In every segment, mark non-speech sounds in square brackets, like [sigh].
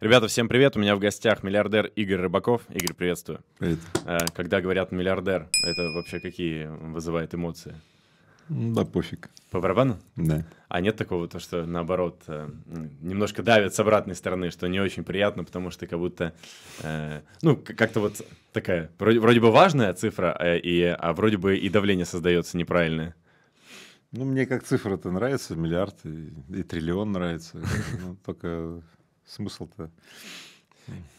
Ребята, всем привет. У меня в гостях миллиардер Игорь Рыбаков. Игорь, приветствую. Привет. Э, когда говорят миллиардер, это вообще какие вызывает эмоции? Да пофиг. По барабану? Да. А нет такого, то, что наоборот, э, немножко давит с обратной стороны, что не очень приятно, потому что как будто, э, ну, как-то вот такая, вроде, бы важная цифра, и, а вроде бы и давление создается неправильное. Ну, мне как цифра-то нравится, миллиард и, и триллион нравится. Ну, только смысл-то?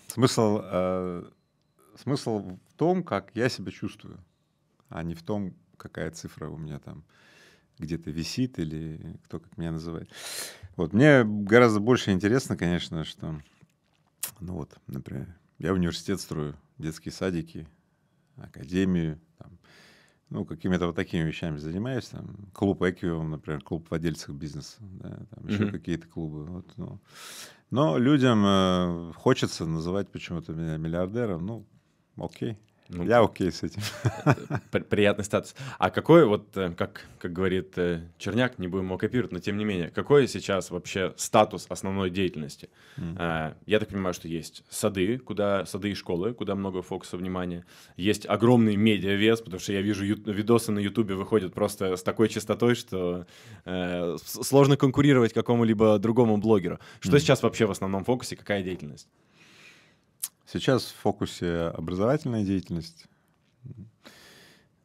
Смысл, э, смысл в том, как я себя чувствую, а не в том, какая цифра у меня там где-то висит или кто как меня называет. Вот. Мне гораздо больше интересно, конечно, что, ну вот, например, я университет строю, детские садики, академию, там, ну, какими-то вот такими вещами занимаюсь, там, клуб Эквиум, например, клуб владельцев бизнеса, да, там еще mm-hmm. какие-то клубы, вот, ну, но людям э, хочется называть почему-то меня миллиардером. Ну, окей. Ну, Я окей с этим. Э, э, приятный статус. А какой, вот, э, как, как говорит Черняк, не будем его копировать, но тем не менее, какой сейчас вообще статус основной деятельности? Mm. Я так понимаю, что есть сады, куда сады и школы, куда много фокуса внимания. Есть огромный медиавес, потому что я вижу, видосы на Ютубе выходят просто с такой частотой, что сложно конкурировать какому-либо другому блогеру. Что mm. сейчас вообще в основном фокусе, какая деятельность? Сейчас в фокусе образовательная деятельность.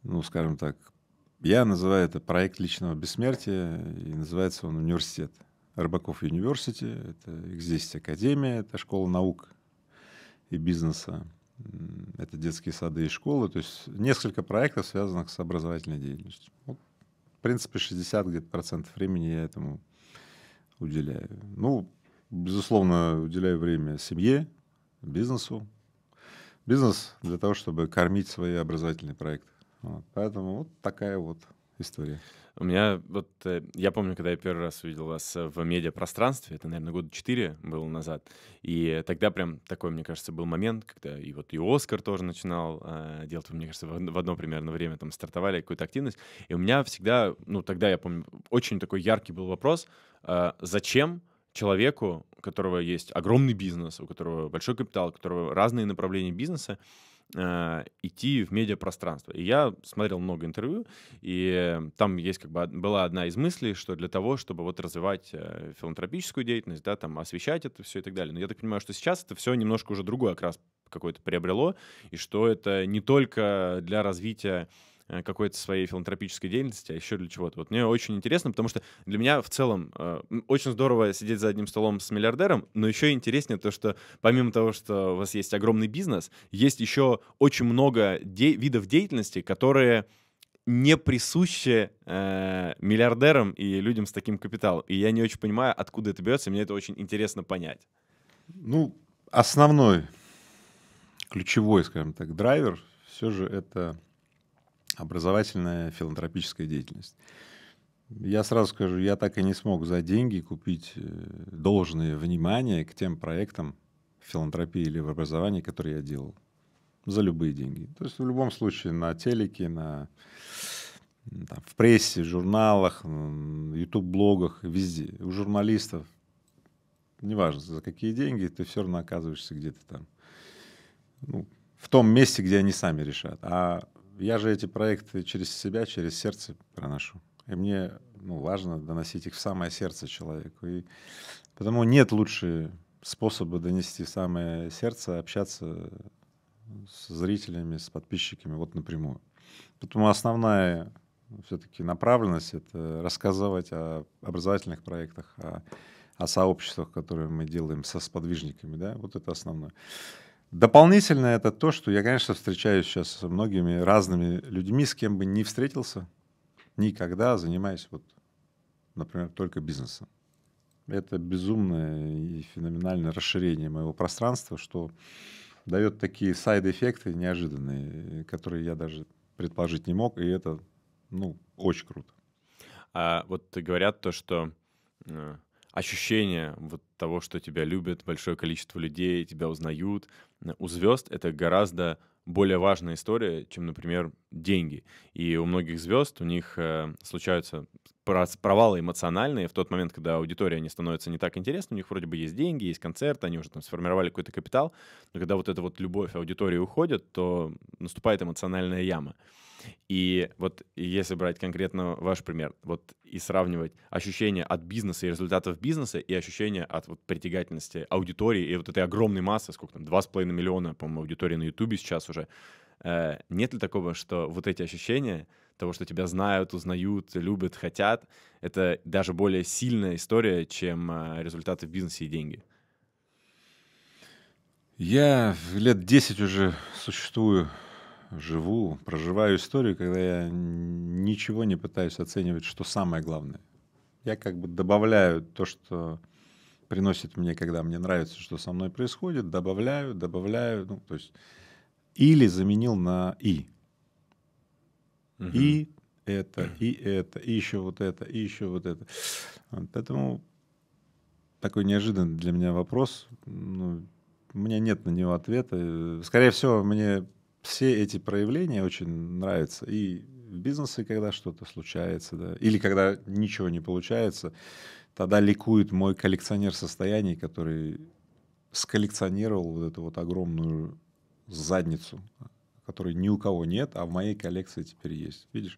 Ну, скажем так, я называю это проект личного бессмертия, и называется он университет. Рыбаков Университет, это x Академия, это школа наук и бизнеса, это детские сады и школы, то есть несколько проектов, связанных с образовательной деятельностью. Вот, в принципе, 60 где-то процентов времени я этому уделяю. Ну, безусловно, уделяю время семье, бизнесу. Бизнес для того, чтобы кормить свои образовательные проекты. Вот. Поэтому вот такая вот история. У меня вот, э, я помню, когда я первый раз увидел вас э, в медиапространстве, это, наверное, года четыре было назад, и тогда прям такой, мне кажется, был момент, когда и вот и Оскар тоже начинал э, делать, мне кажется, в одно примерно время там стартовали какую-то активность, и у меня всегда, ну, тогда, я помню, очень такой яркий был вопрос, э, зачем человеку у которого есть огромный бизнес, у которого большой капитал, у которого разные направления бизнеса, а, идти в медиапространство. И я смотрел много интервью, и там есть как бы была одна из мыслей, что для того, чтобы вот развивать э, филантропическую деятельность, да, там освещать это все и так далее. Но я так понимаю, что сейчас это все немножко уже другой окрас какой то приобрело, и что это не только для развития Э, какой-то своей филантропической деятельности, а еще для чего-то. Вот мне очень интересно, потому что для меня в целом э, очень здорово сидеть за одним столом с миллиардером, но еще интереснее то, что помимо того, что у вас есть огромный бизнес, есть еще очень много де- видов деятельности, которые не присущи э, миллиардерам и людям с таким капиталом. И я не очень понимаю, откуда это берется, и мне это очень интересно понять. Ну, основной, ключевой, скажем так, драйвер все же это образовательная филантропическая деятельность. Я сразу скажу, я так и не смог за деньги купить э, должное внимание к тем проектам в филантропии или в образовании, которые я делал. За любые деньги. То есть в любом случае на телеке, на, там, в прессе, журналах, YouTube-блогах, везде. У журналистов, неважно за какие деньги, ты все равно оказываешься где-то там. Ну, в том месте, где они сами решат. А я же эти проекты через себя, через сердце проношу. И мне ну, важно доносить их в самое сердце человеку. И потому нет лучше способа донести в самое сердце, общаться с зрителями, с подписчиками вот напрямую. Поэтому основная все-таки направленность — это рассказывать о образовательных проектах, о, о сообществах, которые мы делаем со сподвижниками. Да? Вот это основное. Дополнительно это то, что я, конечно, встречаюсь сейчас со многими разными людьми, с кем бы не встретился никогда, занимаясь, вот, например, только бизнесом. Это безумное и феноменальное расширение моего пространства, что дает такие сайд-эффекты неожиданные, которые я даже предположить не мог, и это, ну, очень круто. А вот говорят то, что э, ощущение вот того, что тебя любят большое количество людей, тебя узнают. Э, у звезд это гораздо более важная история, чем, например, деньги. И у многих звезд у них э, случаются провалы эмоциональные в тот момент, когда аудитория не становится не так интересна, у них вроде бы есть деньги, есть концерты, они уже там сформировали какой-то капитал, но когда вот эта вот любовь аудитории уходит, то наступает эмоциональная яма. И вот если брать конкретно ваш пример, вот и сравнивать ощущения от бизнеса и результатов бизнеса и ощущения от вот, притягательности аудитории и вот этой огромной массы, сколько там, 2,5 миллиона, по-моему, аудитории на Ютубе сейчас уже, э, нет ли такого, что вот эти ощущения того, что тебя знают, узнают, любят, хотят, это даже более сильная история, чем э, результаты в бизнесе и деньги? Я лет 10 уже существую живу, проживаю историю, когда я ничего не пытаюсь оценивать, что самое главное. Я как бы добавляю то, что приносит мне, когда мне нравится, что со мной происходит, добавляю, добавляю, ну, то есть или заменил на и. Угу. И это, и это, и еще вот это, и еще вот это. Вот, поэтому такой неожиданный для меня вопрос. Ну, у меня нет на него ответа. Скорее всего, мне все эти проявления очень нравятся. И в бизнесе, когда что-то случается, да, или когда ничего не получается, тогда ликует мой коллекционер состояний, который сколлекционировал вот эту вот огромную задницу, которой ни у кого нет, а в моей коллекции теперь есть. Видишь,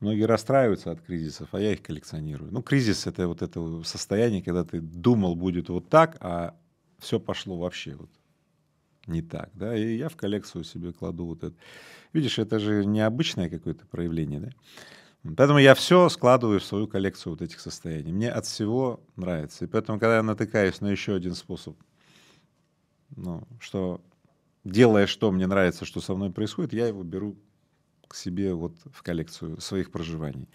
многие расстраиваются от кризисов, а я их коллекционирую. Ну, кризис — это вот это состояние, когда ты думал, будет вот так, а все пошло вообще вот не так, да, и я в коллекцию себе кладу вот это. Видишь, это же необычное какое-то проявление, да. Поэтому я все складываю в свою коллекцию вот этих состояний. Мне от всего нравится. И поэтому, когда я натыкаюсь на еще один способ, ну, что делая, что мне нравится, что со мной происходит, я его беру к себе вот в коллекцию своих проживаний.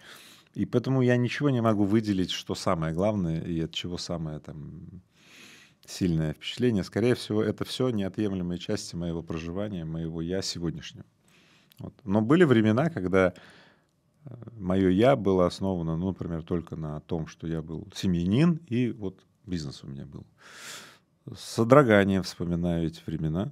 И поэтому я ничего не могу выделить, что самое главное и от чего самое там сильное впечатление. Скорее всего, это все неотъемлемые части моего проживания, моего «я» сегодняшнего. Вот. Но были времена, когда э, мое «я» было основано, ну, например, только на том, что я был семьянин, и вот бизнес у меня был. С содроганием вспоминаю эти времена.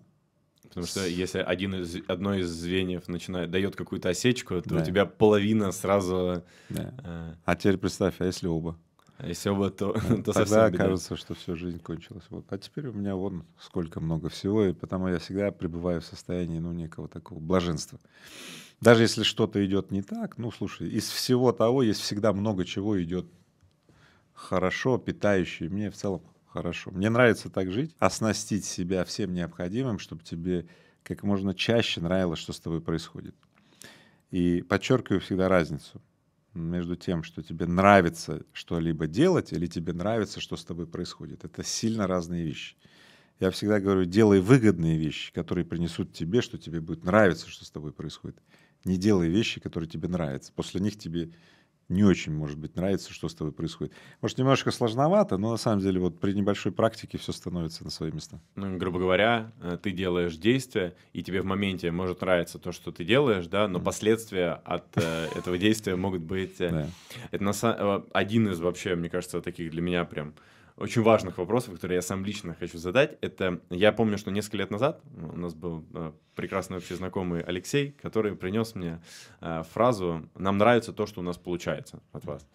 Потому что если один из, одно из звеньев начинает, дает какую-то осечку, то да. у тебя половина сразу... Да. Э, а теперь представь, а если оба? если бы то, ну, [laughs] то Тогда кажется, что все, жизнь кончилась. Вот. А теперь у меня вон сколько много всего, и потому я всегда пребываю в состоянии ну, некого такого блаженства. Даже если что-то идет не так, ну, слушай, из всего того есть всегда много чего идет хорошо, питающее. Мне в целом хорошо. Мне нравится так жить, оснастить себя всем необходимым, чтобы тебе как можно чаще нравилось, что с тобой происходит. И подчеркиваю всегда разницу – между тем, что тебе нравится что-либо делать или тебе нравится, что с тобой происходит. Это сильно разные вещи. Я всегда говорю, делай выгодные вещи, которые принесут тебе, что тебе будет нравиться, что с тобой происходит. Не делай вещи, которые тебе нравятся. После них тебе не очень, может быть, нравится, что с тобой происходит. Может, немножко сложновато, но на самом деле вот при небольшой практике все становится на свои места. Ну, грубо говоря, э, ты делаешь действие, и тебе в моменте может нравиться то, что ты делаешь, да, но mm-hmm. последствия от э, [laughs] этого действия могут быть... Э, это один из вообще, мне кажется, таких для меня прям очень важных вопросов, которые я сам лично хочу задать. Это я помню, что несколько лет назад у нас был э, прекрасный общий знакомый Алексей, который принес мне э, фразу «Нам нравится то, что у нас получается от вас».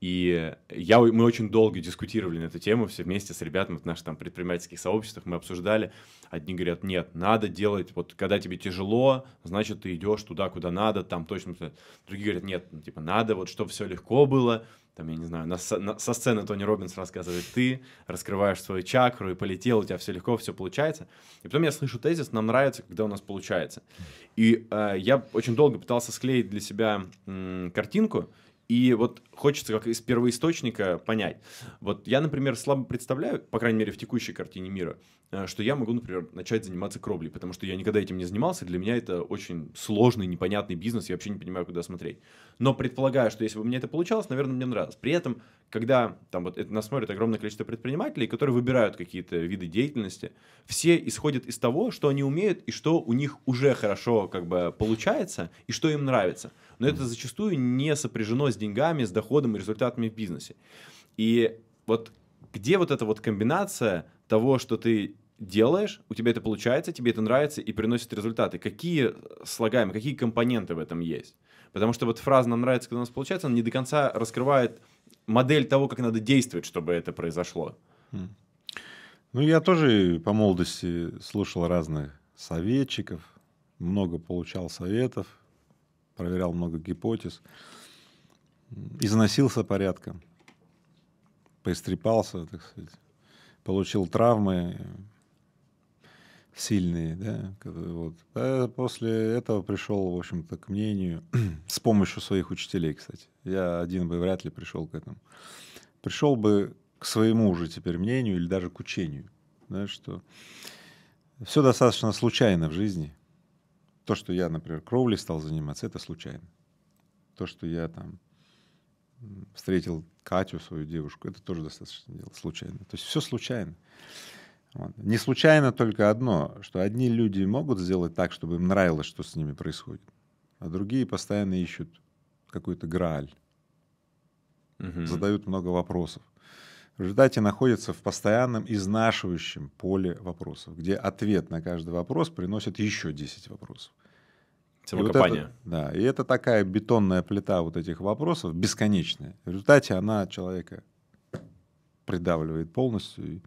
И я, мы очень долго дискутировали на эту тему все вместе с ребятами в наших там предпринимательских сообществах, мы обсуждали. Одни говорят «Нет, надо делать, вот когда тебе тяжело, значит, ты идешь туда, куда надо, там точно...» Другие говорят «Нет, ну, типа надо, вот чтобы все легко было, там, я не знаю, на, на, со сцены Тони Робинс рассказывает, ты раскрываешь свою чакру и полетел, у тебя все легко, все получается. И потом я слышу тезис, нам нравится, когда у нас получается. И э, я очень долго пытался склеить для себя м, картинку, и вот хочется как из первоисточника понять. Вот я, например, слабо представляю, по крайней мере, в текущей картине мира, э, что я могу, например, начать заниматься кровлей, потому что я никогда этим не занимался, для меня это очень сложный, непонятный бизнес, я вообще не понимаю, куда смотреть. Но предполагаю, что если бы мне это получалось, наверное, мне нравилось. При этом, когда там вот это нас смотрит огромное количество предпринимателей, которые выбирают какие-то виды деятельности, все исходят из того, что они умеют и что у них уже хорошо как бы получается и что им нравится – но это зачастую не сопряжено с деньгами, с доходом и результатами в бизнесе. И вот где вот эта вот комбинация того, что ты делаешь, у тебя это получается, тебе это нравится и приносит результаты. Какие слагаемые, какие компоненты в этом есть? Потому что вот фраза «нам нравится, когда у нас получается», она не до конца раскрывает модель того, как надо действовать, чтобы это произошло. Хм. Ну, я тоже по молодости слушал разных советчиков, много получал советов, проверял много гипотез, износился порядком, поистрепался, так сказать, получил травмы сильные, да, вот. А после этого пришел, в общем-то, к мнению [clears throat] с помощью своих учителей, кстати. Я один бы вряд ли пришел к этому. Пришел бы к своему уже теперь мнению или даже к учению, да, что все достаточно случайно в жизни – то, что я, например, кровлей стал заниматься, это случайно. То, что я там встретил Катю, свою девушку, это тоже достаточно дело, случайно. То есть все случайно. Вот. Не случайно только одно, что одни люди могут сделать так, чтобы им нравилось, что с ними происходит, а другие постоянно ищут какой-то грааль, угу. задают много вопросов в результате находится в постоянном изнашивающем поле вопросов, где ответ на каждый вопрос приносит еще 10 вопросов. Целокопание. И вот это, да, и это такая бетонная плита вот этих вопросов, бесконечная. В результате она человека придавливает полностью. И,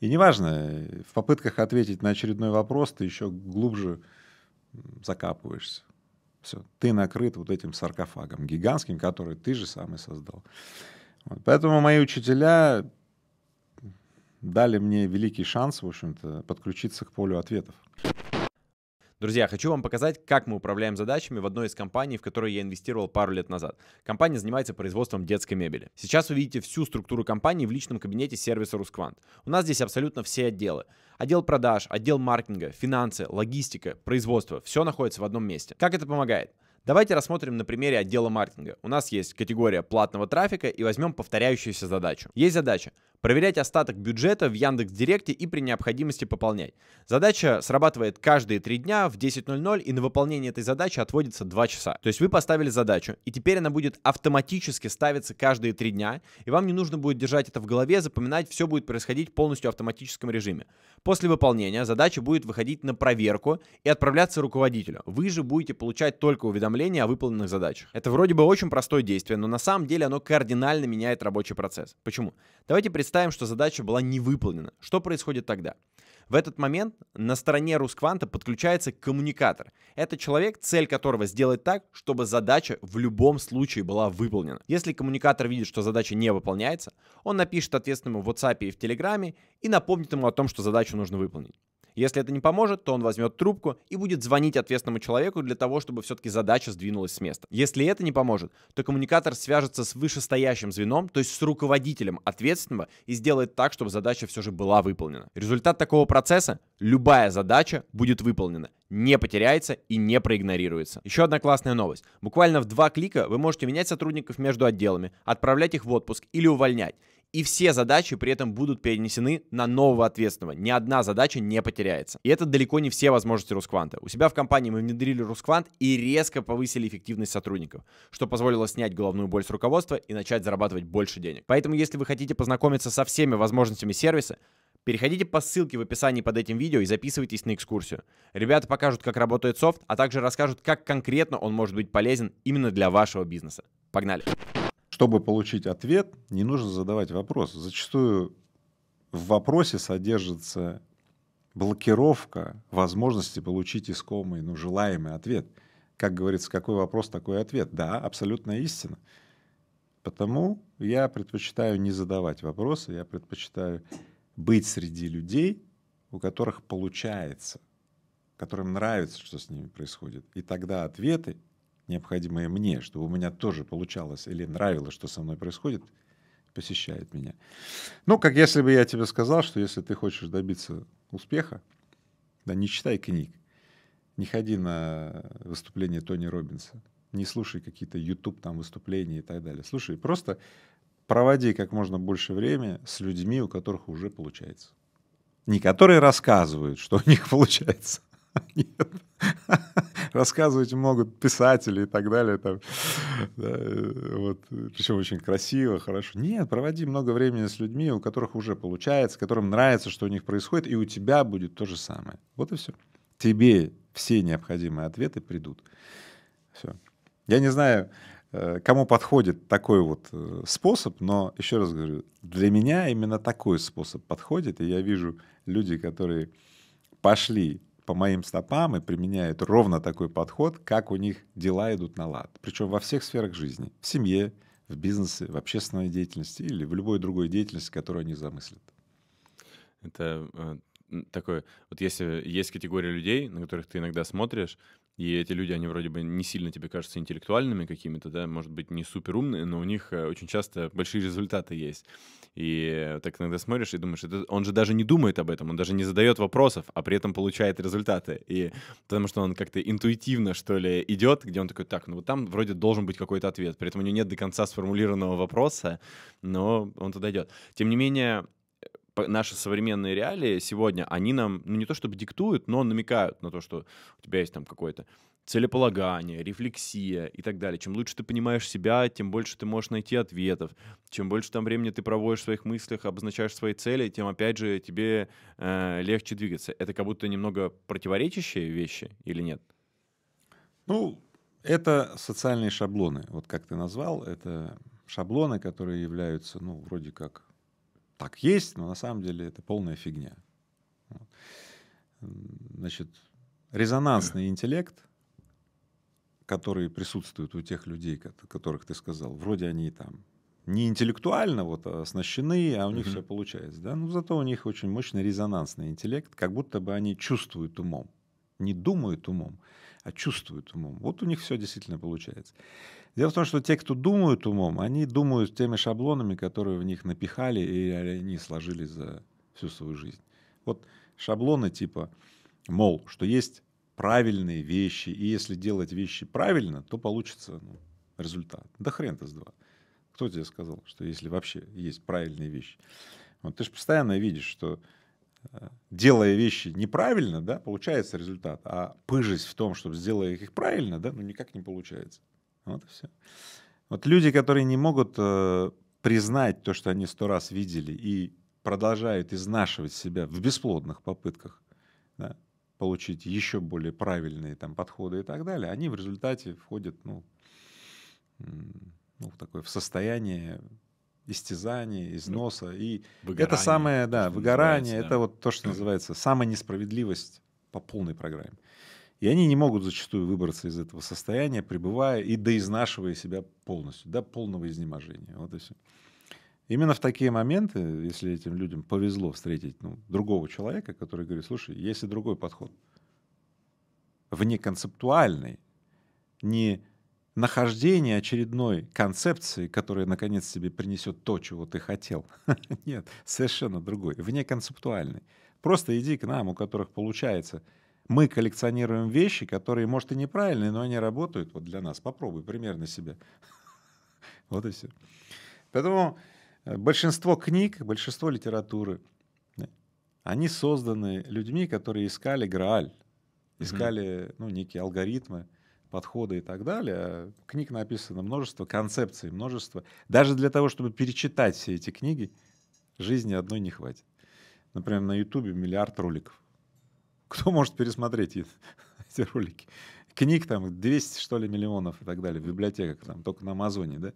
и неважно, в попытках ответить на очередной вопрос ты еще глубже закапываешься. Все, ты накрыт вот этим саркофагом гигантским, который ты же сам и создал. Вот. Поэтому мои учителя дали мне великий шанс, в общем-то, подключиться к полю ответов. Друзья, хочу вам показать, как мы управляем задачами в одной из компаний, в которую я инвестировал пару лет назад. Компания занимается производством детской мебели. Сейчас вы видите всю структуру компании в личном кабинете сервиса Русквант. У нас здесь абсолютно все отделы. Отдел продаж, отдел маркетинга, финансы, логистика, производство. Все находится в одном месте. Как это помогает? Давайте рассмотрим на примере отдела маркетинга. У нас есть категория платного трафика и возьмем повторяющуюся задачу. Есть задача Проверять остаток бюджета в Яндекс Директе и при необходимости пополнять. Задача срабатывает каждые три дня в 10.00, и на выполнение этой задачи отводится 2 часа. То есть вы поставили задачу, и теперь она будет автоматически ставиться каждые три дня, и вам не нужно будет держать это в голове, запоминать, все будет происходить полностью в автоматическом режиме. После выполнения задача будет выходить на проверку и отправляться руководителю. Вы же будете получать только уведомления о выполненных задачах. Это вроде бы очень простое действие, но на самом деле оно кардинально меняет рабочий процесс. Почему? Давайте представим, представим, что задача была не выполнена. Что происходит тогда? В этот момент на стороне Рускванта подключается коммуникатор. Это человек, цель которого сделать так, чтобы задача в любом случае была выполнена. Если коммуникатор видит, что задача не выполняется, он напишет ответственному в WhatsApp и в Telegram и напомнит ему о том, что задачу нужно выполнить. Если это не поможет, то он возьмет трубку и будет звонить ответственному человеку для того, чтобы все-таки задача сдвинулась с места. Если это не поможет, то коммуникатор свяжется с вышестоящим звеном, то есть с руководителем ответственного, и сделает так, чтобы задача все же была выполнена. Результат такого процесса – любая задача будет выполнена не потеряется и не проигнорируется. Еще одна классная новость. Буквально в два клика вы можете менять сотрудников между отделами, отправлять их в отпуск или увольнять. И все задачи при этом будут перенесены на нового ответственного. Ни одна задача не потеряется. И это далеко не все возможности Рускванта. У себя в компании мы внедрили Русквант и резко повысили эффективность сотрудников, что позволило снять головную боль с руководства и начать зарабатывать больше денег. Поэтому, если вы хотите познакомиться со всеми возможностями сервиса, Переходите по ссылке в описании под этим видео и записывайтесь на экскурсию. Ребята покажут, как работает софт, а также расскажут, как конкретно он может быть полезен именно для вашего бизнеса. Погнали! Чтобы получить ответ, не нужно задавать вопрос. Зачастую в вопросе содержится блокировка возможности получить искомый, ну, желаемый ответ. Как говорится, какой вопрос, такой ответ. Да, абсолютная истина. Потому я предпочитаю не задавать вопросы, я предпочитаю быть среди людей, у которых получается, которым нравится, что с ними происходит. И тогда ответы необходимое мне, чтобы у меня тоже получалось или нравилось, что со мной происходит, посещает меня. Ну, как если бы я тебе сказал, что если ты хочешь добиться успеха, да не читай книг, не ходи на выступление Тони Робинса, не слушай какие-то YouTube там выступления и так далее. Слушай, просто проводи как можно больше времени с людьми, у которых уже получается. Не которые рассказывают, что у них [laughs] получается, [laughs] Нет. Рассказывать могут писатели и так далее. Там. Да, э, вот. Причем очень красиво, хорошо. Нет, проводи много времени с людьми, у которых уже получается, которым нравится, что у них происходит, и у тебя будет то же самое. Вот и все. Тебе все необходимые ответы придут. Все. Я не знаю, э, кому подходит такой вот э, способ, но еще раз говорю, для меня именно такой способ подходит, и я вижу люди, которые пошли по моим стопам и применяют ровно такой подход, как у них дела идут на лад. Причем во всех сферах жизни. В семье, в бизнесе, в общественной деятельности или в любой другой деятельности, которую они замыслят. Это э, такое, вот если есть категория людей, на которых ты иногда смотришь, и эти люди, они вроде бы не сильно тебе кажутся интеллектуальными какими-то, да, может быть, не супер умные, но у них э, очень часто большие результаты есть. И так иногда смотришь и думаешь, это, он же даже не думает об этом, он даже не задает вопросов, а при этом получает результаты. И потому что он как-то интуитивно, что ли, идет, где он такой, так, ну вот там вроде должен быть какой-то ответ. При этом у него нет до конца сформулированного вопроса, но он туда идет. Тем не менее, наши современные реалии сегодня, они нам, ну не то чтобы диктуют, но намекают на то, что у тебя есть там какое-то целеполагание, рефлексия и так далее. Чем лучше ты понимаешь себя, тем больше ты можешь найти ответов. Чем больше там времени ты проводишь в своих мыслях, обозначаешь свои цели, тем, опять же, тебе э, легче двигаться. Это как будто немного противоречащие вещи или нет? Ну, это социальные шаблоны. Вот как ты назвал, это шаблоны, которые являются, ну, вроде как так есть, но на самом деле это полная фигня. Значит, резонансный интеллект, который присутствует у тех людей, которых ты сказал, вроде они там не интеллектуально вот оснащены, а у них mm все получается, да, но ну, зато у них очень мощный резонансный интеллект, как будто бы они чувствуют умом, не думают умом, а чувствуют умом. Вот у них все действительно получается. Дело в том, что те, кто думают умом, они думают теми шаблонами, которые в них напихали, и они сложили за всю свою жизнь. Вот шаблоны типа, мол, что есть правильные вещи, и если делать вещи правильно, то получится ну, результат. Да хрен ты с два. Кто тебе сказал, что если вообще есть правильные вещи? Вот ты же постоянно видишь, что э, делая вещи неправильно, да, получается результат, а пыжесть в том, чтобы сделать их правильно, да, ну никак не получается. Вот и все. Вот люди, которые не могут э, признать то, что они сто раз видели, и продолжают изнашивать себя в бесплодных попытках да, получить еще более правильные там, подходы и так далее, они в результате входят ну, ну, в такое в состояние истязания, износа. Ну, и выгорание, это самое, да, выгорание, да. это вот то, что называется самая несправедливость по полной программе. И они не могут зачастую выбраться из этого состояния, пребывая и доизнашивая себя полностью, до полного изнеможения. Вот и все. Именно в такие моменты, если этим людям повезло встретить ну, другого человека, который говорит, слушай, есть и другой подход. Вне концептуальный, не нахождение очередной концепции, которая наконец себе принесет то, чего ты хотел. [laughs] Нет, совершенно другой, вне концептуальный. Просто иди к нам, у которых получается – мы коллекционируем вещи, которые, может, и неправильные, но они работают вот для нас. Попробуй примерно себе. [laughs] Вот и все. Поэтому э, большинство книг, большинство литературы, они созданы людьми, которые искали Грааль, искали ну, некие алгоритмы, подходы и так далее. А книг написано множество, концепций множество. Даже для того, чтобы перечитать все эти книги, жизни одной не хватит. Например, на Ютубе миллиард роликов. Кто может пересмотреть [laughs] эти ролики? Книг там 200, что ли, миллионов и так далее, в библиотеках, там, только на Амазоне, да?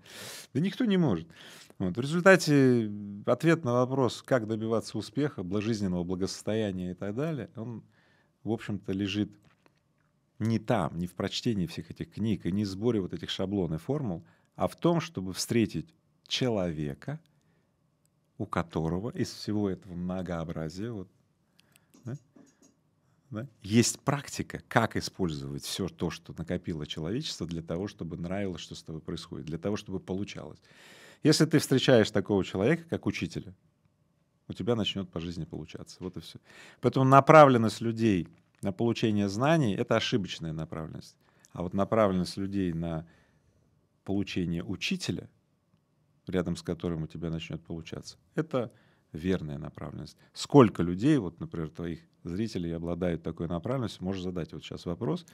Да никто не может. Вот. В результате ответ на вопрос, как добиваться успеха, жизненного благосостояния и так далее, он, в общем-то, лежит не там, не в прочтении всех этих книг и не в сборе вот этих шаблон и формул, а в том, чтобы встретить человека, у которого из всего этого многообразия, вот да? Есть практика, как использовать все то, что накопило человечество, для того, чтобы нравилось, что с тобой происходит, для того, чтобы получалось. Если ты встречаешь такого человека, как учителя, у тебя начнет по жизни получаться. Вот и все. Поэтому направленность людей на получение знаний — это ошибочная направленность. А вот направленность людей на получение учителя, рядом с которым у тебя начнет получаться, это — верная направленность. Сколько людей, вот, например, твоих зрителей обладают такой направленностью, можешь задать вот сейчас вопрос,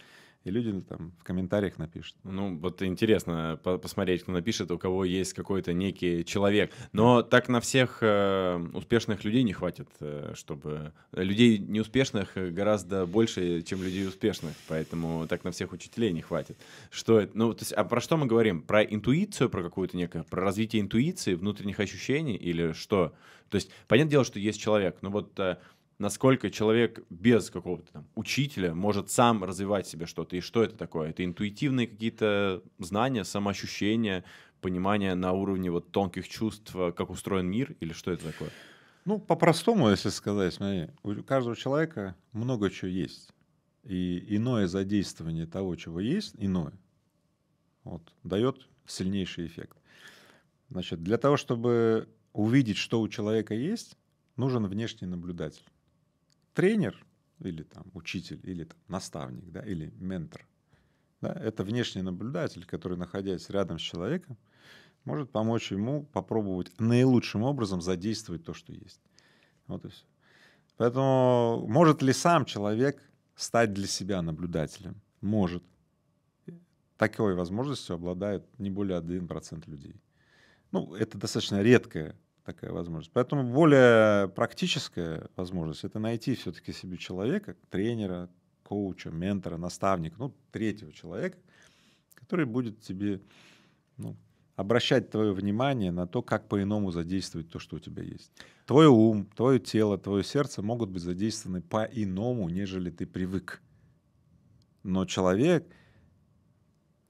и люди там в комментариях напишут. Ну, вот интересно по посмотреть, кто напишет, у кого есть какой-то некий человек. Но так на всех э, успешных людей не хватит, э, чтобы... Э, людей неуспешных э, гораздо больше, чем людей успешных, поэтому так на всех учителей не хватит. Что это? Ну, то есть, а про что мы говорим? Про интуицию, про какую-то некую, про развитие интуиции, внутренних ощущений или что? То есть, понятное дело, что есть человек, но вот э, насколько человек без какого-то там учителя может сам развивать себе что-то. И что это такое? Это интуитивные какие-то знания, самоощущения, понимание на уровне вот тонких чувств, э, как устроен мир или что это такое? Ну, по-простому, если сказать, смотри, у каждого человека много чего есть. И иное задействование того, чего есть, иное, вот, дает сильнейший эффект. Значит, для того, чтобы увидеть, что у человека есть, нужен внешний наблюдатель. Тренер или там учитель, или там, наставник, да, или ментор. Да, это внешний наблюдатель, который, находясь рядом с человеком, может помочь ему попробовать наилучшим образом задействовать то, что есть. Вот и все. Поэтому может ли сам человек стать для себя наблюдателем? Может. Такой возможностью обладает не более 1% людей. Ну, это достаточно редкая такая возможность. Поэтому более практическая возможность — это найти все-таки себе человека, тренера, коуча, ментора, наставника, ну, третьего человека, который будет тебе ну, обращать твое внимание на то, как по-иному задействовать то, что у тебя есть. Твой ум, твое тело, твое сердце могут быть задействованы по-иному, нежели ты привык. Но человек,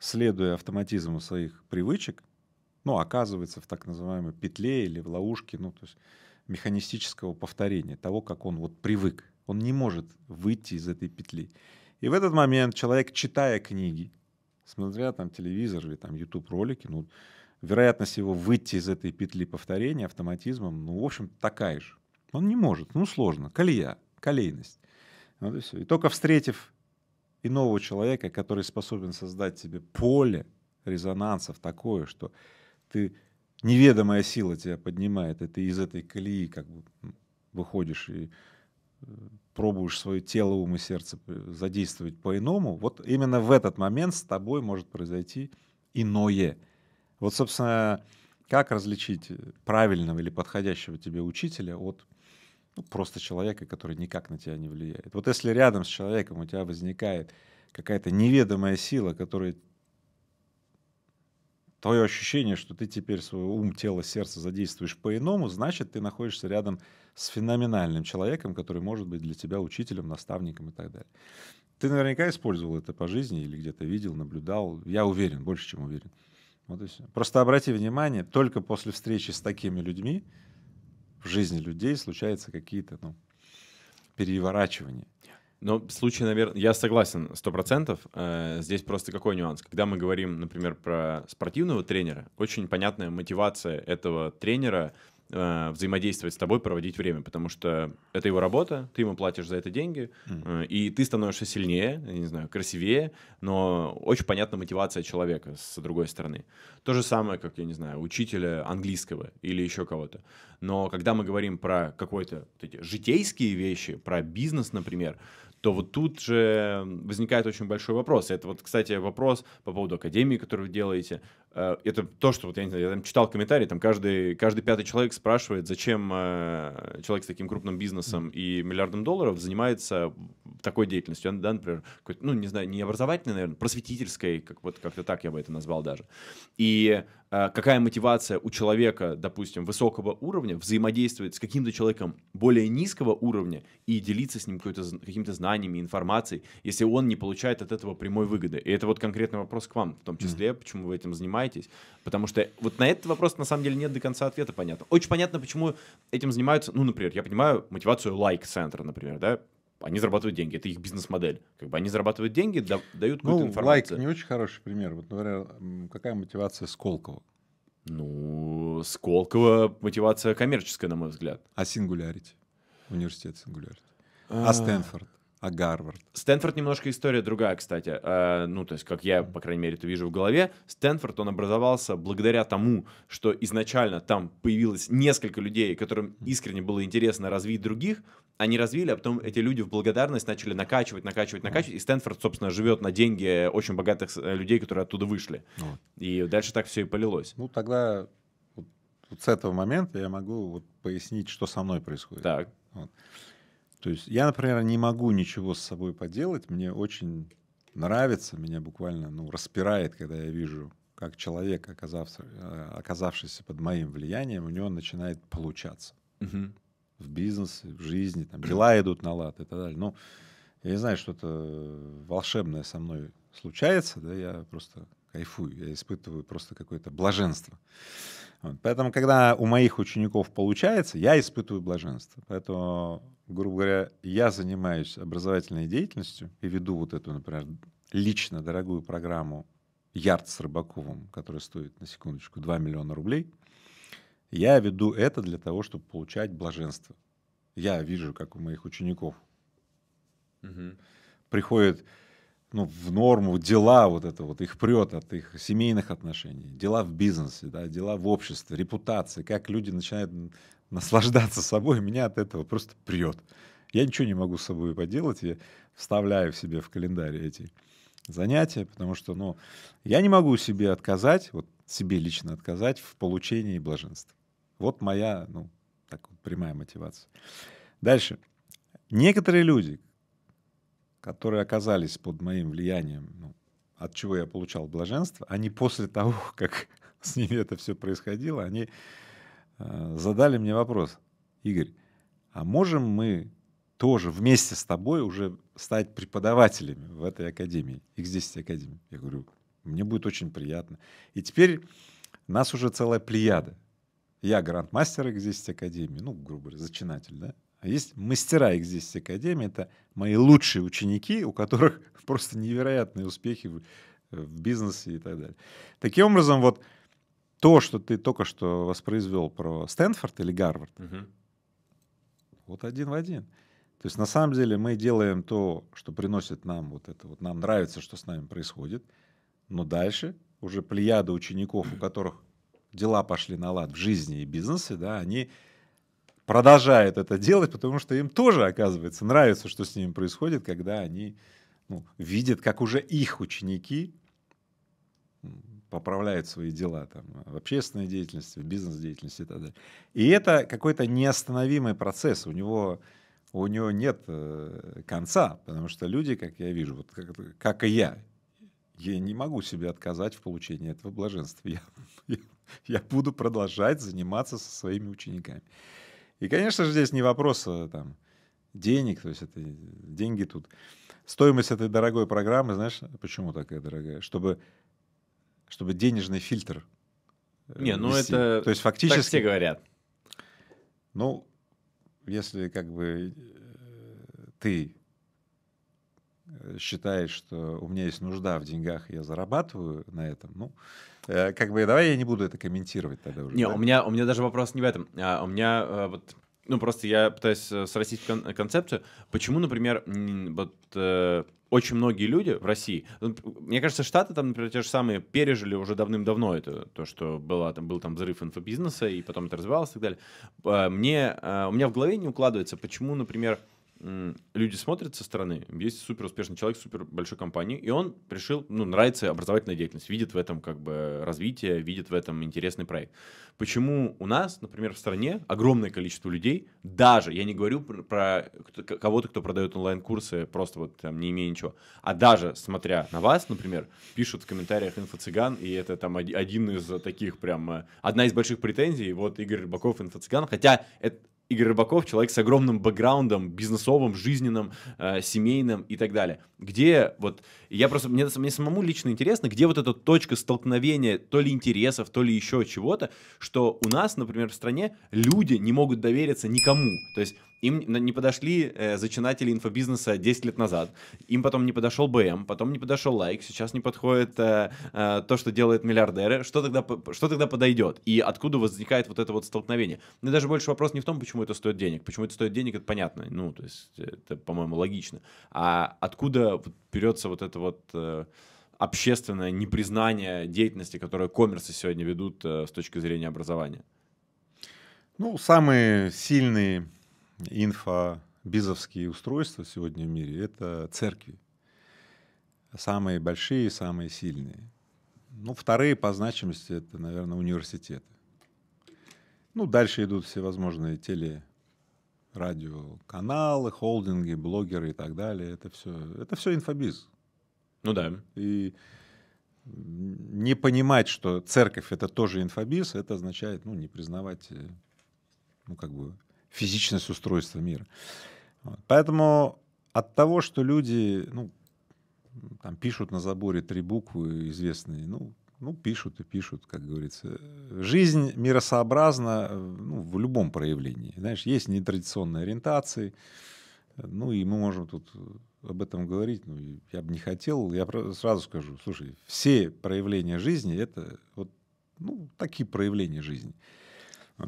следуя автоматизму своих привычек, ну, оказывается в так называемой петле или в ловушке, ну, то есть механистического повторения того, как он вот привык. Он не может выйти из этой петли. И в этот момент человек, читая книги, смотря там телевизор или там YouTube ролики, ну, вероятность его выйти из этой петли повторения автоматизмом, ну, в общем, такая же. Он не может, ну, сложно, колея, колейность. Вот и все. И только встретив иного человека, который способен создать себе поле резонансов такое, что ты неведомая сила тебя поднимает, и ты из этой колеи как бы выходишь и э, пробуешь свое тело, ум и сердце э, задействовать по-иному, вот именно в этот момент с тобой может произойти иное. Вот, собственно, как различить э, правильного или подходящего тебе учителя от ну, просто человека, который никак на тебя не влияет. Вот если рядом с человеком у тебя возникает какая-то неведомая сила, которая твое ощущение, что ты теперь свой ум, тело, сердце задействуешь по-иному, значит, ты находишься рядом с феноменальным человеком, который может быть для тебя учителем, наставником и так далее. Ты наверняка использовал это по жизни или где-то видел, наблюдал. Я уверен, больше чем уверен. Вот и все. Просто обрати внимание, только после встречи с такими людьми в жизни людей случаются какие-то ну, переворачивания. Но случай, наверное, я согласен, сто процентов. Э, здесь просто какой нюанс? Когда мы говорим, например, про спортивного тренера, очень понятная мотивация этого тренера э, взаимодействовать с тобой, проводить время, потому что это его работа, ты ему платишь за это деньги, mm-hmm. и ты становишься сильнее, не знаю, красивее, но очень понятна мотивация человека с другой стороны. То же самое, как, я не знаю, учителя английского или еще кого-то. Но когда мы говорим про какой-то вот житейские вещи, про бизнес, например, то вот тут же возникает очень большой вопрос. Это вот, кстати, вопрос по поводу академии, которую вы делаете. Э, это то, что вот я не знаю, я там читал комментарии, там каждый, каждый пятый человек спрашивает, зачем э, человек с таким крупным бизнесом и миллиардом долларов занимается такой деятельностью. Да, например, ну, не знаю, не образовательной, наверное, просветительской, как, вот как-то так я бы это назвал даже. И э, какая мотивация у человека, допустим, высокого уровня взаимодействовать с каким-то человеком более низкого уровня и делиться с ним каким-то знанием, знаниями, информацией, если он не получает от этого прямой выгоды. И это вот конкретный вопрос к вам, в том числе, mm почему вы этим занимаетесь. Потому что вот на этот вопрос на самом деле нет до конца ответа понятно. Очень понятно, почему этим занимаются, ну, например, я понимаю мотивацию лайк-центра, например, да, они зарабатывают деньги, это их бизнес-модель. Как бы они зарабатывают деньги, да, дают какую-то ну, информацию. Лайк не очень хороший пример. Вот, например, какая мотивация Сколково? Ну, Сколково мотивация коммерческая, на мой взгляд. А сингулярити? Университет сингулярити. А, а Стэнфорд? а Гарвард. Стэнфорд немножко история другая, кстати. Э, ну, то есть, как я, по крайней мере, это вижу в голове, Стэнфорд, он образовался благодаря тому, что изначально там появилось несколько людей, которым искренне было интересно развить других, они развили, а потом эти люди в благодарность начали накачивать, накачивать, накачивать, и Стэнфорд, собственно, живет на деньги очень богатых э, людей, которые оттуда вышли. И дальше так все и полилось. Ну, тогда вот, вот с этого момента я могу вот пояснить, что со мной происходит. Так. Вот. То есть я, например, не могу ничего с собой поделать. Мне очень нравится, меня буквально ну, распирает, когда я вижу, как человек, оказався, э, оказавшийся под моим влиянием, у него начинает получаться. Угу. В бизнесе, в жизни, там, дела идут на лад и так далее. Ну, я не знаю, что-то волшебное со мной случается, да, я просто кайфую, я испытываю просто какое-то блаженство. Вот. Поэтому, когда у моих учеников получается, я испытываю блаженство. Поэтому грубо говоря, я занимаюсь образовательной деятельностью и веду вот эту, например, лично дорогую программу «Ярд с Рыбаковым», которая стоит, на секундочку, 2 миллиона рублей, я веду это для того, чтобы получать блаженство. Я вижу, как у моих учеников угу. приходит ну, в норму дела вот это вот, их прет от их семейных отношений, дела в бизнесе, да, дела в обществе, репутации, как люди начинают наслаждаться собой, меня от этого просто прет. Я ничего не могу с собой поделать, я вставляю в себе в календарь эти занятия, потому что, ну, я не могу себе отказать, вот себе лично отказать в получении блаженства. Вот моя, ну, так вот, прямая мотивация. Дальше. Некоторые люди, которые оказались под моим влиянием, ну, от чего я получал блаженство, они после того, [laughs] как с ними это все происходило, они Э, задали мне вопрос, Игорь, а можем мы тоже вместе с тобой уже стать преподавателями в этой академии, X10 Академии? Я говорю, мне будет очень приятно. И теперь нас уже целая плеяда. Я грандмастер X10 Академии, ну, грубо говоря, зачинатель, да? А есть мастера X10 Академии, это мои лучшие ученики, у которых [laughs] просто невероятные успехи э, в бизнесе и так далее. Таким образом, вот то, что ты только что воспроизвел про Стэнфорд или Гарвард, угу. вот один в один. То есть на самом деле мы делаем то, что приносит нам вот это, вот нам нравится, что с нами происходит, но дальше уже плеяда учеников, у которых дела пошли на лад в жизни и бизнесе, да, они продолжают это делать, потому что им тоже, оказывается, нравится, что с ними происходит, когда они ну, видят, как уже их ученики поправляют свои дела там, в общественной деятельности, в бизнес-деятельности и так далее. И это какой-то неостановимый процесс. У него, у него нет э, конца, потому что люди, как я вижу, вот как, как и я, я не могу себе отказать в получении этого блаженства. Я, [laughs] я, я буду продолжать заниматься со своими учениками. И, конечно же, здесь не вопрос э, там, денег, то есть это деньги тут. Стоимость этой дорогой программы, знаешь, почему такая дорогая? Чтобы чтобы денежный фильтр. Э, не, ну вести. это. То есть фактически. Так все говорят. Ну, если как бы э, ты э, считаешь, что у меня есть нужда в деньгах, я зарабатываю на этом, ну, как бы давай я не буду это комментировать тогда уже. Не, да? у меня у меня даже вопрос не в этом, а у меня вот ну, просто я пытаюсь э, срастить кон- э, концепцию. Почему, например, вот э, очень многие люди в России, ну, мне кажется, Штаты там, например, те же самые пережили уже давным-давно это, то, что была там, был там взрыв инфобизнеса, и потом это развивалось и так далее. Э, мне, э, у меня в голове не укладывается, почему, например, люди смотрят со стороны, есть супер успешный человек, супер большой компании, и он решил, ну, нравится образовательная деятельность, видит в этом как бы развитие, видит в этом интересный проект. Почему у нас, например, в стране огромное количество людей, даже, я не говорю про, про кого-то, кто продает онлайн-курсы, просто вот там не имея ничего, а даже смотря на вас, например, пишут в комментариях инфо-цыган, и это там один из таких прям, э, одна из больших претензий, вот Игорь Рыбаков, инфо-цыган, хотя это Игорь Рыбаков человек с огромным бэкграундом бизнесовым, жизненным, э, семейным и так далее. Где вот я просто мне, мне самому лично интересно, где вот эта точка столкновения то ли интересов, то ли еще чего-то, что у нас, например, в стране люди не могут довериться никому. То есть им не подошли э, зачинатели инфобизнеса 10 лет назад, им потом не подошел БМ, потом не подошел лайк, сейчас не подходит э, э, то, что делают миллиардеры, что тогда, что тогда подойдет и откуда возникает вот это вот столкновение. Мне даже больше вопрос не в том, почему это стоит денег, почему это стоит денег, это понятно, ну, то есть э, это, по-моему, логично, а откуда вот берется вот это вот... Э, общественное непризнание деятельности, которую коммерсы сегодня ведут э, с точки зрения образования? Ну, самые сильные инфобизовские устройства сегодня в мире — это церкви. Самые большие, самые сильные. Ну, вторые по значимости — это, наверное, университеты. Ну, дальше идут всевозможные теле, радиоканалы, холдинги, блогеры и так далее. Это все, это все инфобиз. Ну да. И не понимать, что церковь это тоже инфобиз, это означает ну, не признавать э, ну, как бы, физичность устройства мира. Вот. Поэтому от того, что люди ну, там, пишут на заборе три буквы известные, ну, ну, пишут и пишут, как говорится. Жизнь миросообразна э, ну, в любом проявлении. Знаешь, есть нетрадиционные ориентации, ну, и мы можем тут об этом говорить, ну, я бы не хотел. Я сразу скажу, слушай, все проявления жизни — это вот ну, такие проявления жизни.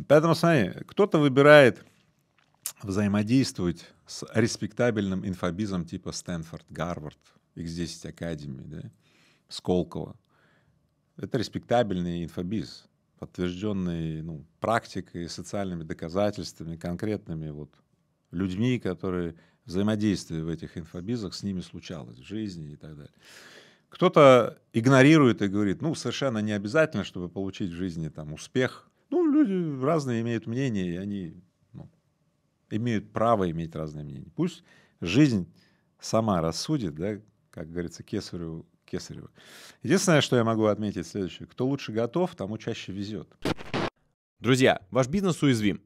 Поэтому, смотри, кто-то выбирает взаимодействовать с респектабельным инфобизом типа Стэнфорд, Гарвард, X10 Академии, да, Сколково. Это респектабельный инфобиз, подтвержденный ну, практикой, социальными доказательствами, конкретными вот людьми, которые взаимодействие в этих инфобизах с ними случалось в жизни и так далее. Кто-то игнорирует и говорит, ну, совершенно не обязательно, чтобы получить в жизни там успех. Ну, люди разные имеют мнение, и они имеют право иметь разные мнения. Пусть жизнь сама рассудит, да, как говорится, кесарю кесарево. Единственное, что я могу отметить следующее. Кто лучше готов, тому чаще везет. Друзья, ваш бизнес уязвим.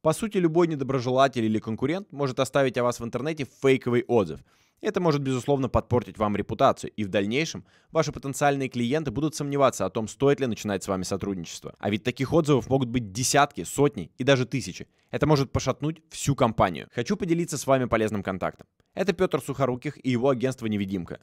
По сути, любой недоброжелатель или конкурент может оставить о вас в интернете фейковый отзыв – это может, безусловно, подпортить вам репутацию, и в дальнейшем ваши потенциальные клиенты будут сомневаться о том, стоит ли начинать с вами сотрудничество. А ведь таких отзывов могут быть десятки, сотни и даже тысячи. Это может пошатнуть всю компанию. Хочу поделиться с вами полезным контактом. Это Петр Сухоруких и его агентство «Невидимка».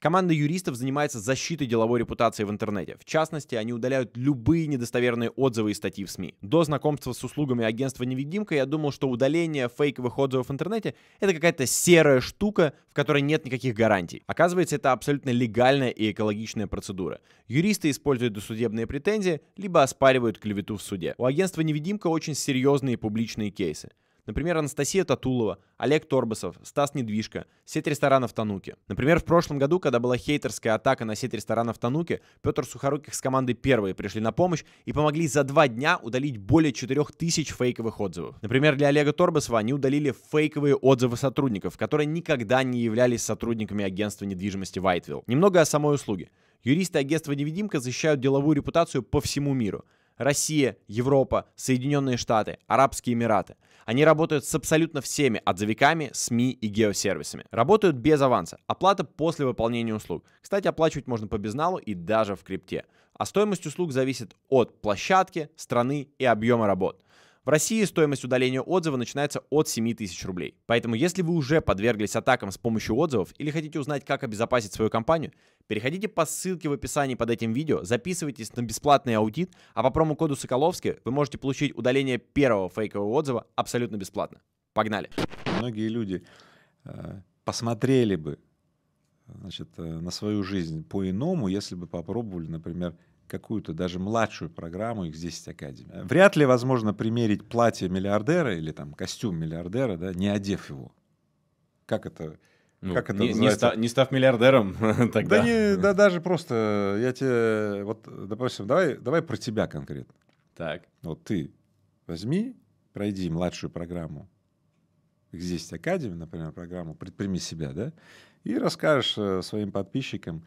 Команда юристов занимается защитой деловой репутации в интернете. В частности, они удаляют любые недостоверные отзывы и статьи в СМИ. До знакомства с услугами агентства «Невидимка» я думал, что удаление фейковых отзывов в интернете — это какая-то серая штука, в которой нет никаких гарантий. Оказывается, это абсолютно легальная и экологичная процедура. Юристы используют досудебные претензии, либо оспаривают клевету в суде. У агентства «Невидимка» очень серьезные публичные кейсы. Например, Анастасия Татулова, Олег Торбасов, Стас Недвижко, сеть ресторанов Тануки. Например, в прошлом году, когда была хейтерская атака на сеть ресторанов Тануки, Петр Сухоруких с командой первые пришли на помощь и помогли за два дня удалить более 4000 фейковых отзывов. Например, для Олега Торбасова они удалили фейковые отзывы сотрудников, которые никогда не являлись сотрудниками агентства недвижимости Whiteville. Немного о самой услуге. Юристы агентства «Невидимка» защищают деловую репутацию по всему миру – Россия, Европа, Соединенные Штаты, Арабские Эмираты. Они работают с абсолютно всеми отзывиками, СМИ и геосервисами. Работают без аванса. Оплата после выполнения услуг. Кстати, оплачивать можно по безналу и даже в крипте. А стоимость услуг зависит от площадки, страны и объема работ. В России стоимость удаления отзыва начинается от 7 тысяч рублей. Поэтому если вы уже подверглись атакам с помощью отзывов или хотите узнать, как обезопасить свою компанию, переходите по ссылке в описании под этим видео, записывайтесь на бесплатный аудит, а по промокоду Соколовский вы можете получить удаление первого фейкового отзыва абсолютно бесплатно. Погнали! Многие люди э, посмотрели бы значит, э, на свою жизнь по-иному, если бы попробовали, например, какую-то даже младшую программу их 10 академий. Э, вряд ли возможно примерить платье миллиардера или там костюм миллиардера, да, не одев его. Как это ну, как это не, не, ста, не став миллиардером [laughs] тогда. Да, не, да даже просто э, я тебе, э, вот, допустим, давай, давай про тебя конкретно. Так. Вот ты возьми, пройди младшую программу X10 Академии, например, программу «Предприми себя», да, и расскажешь своим подписчикам,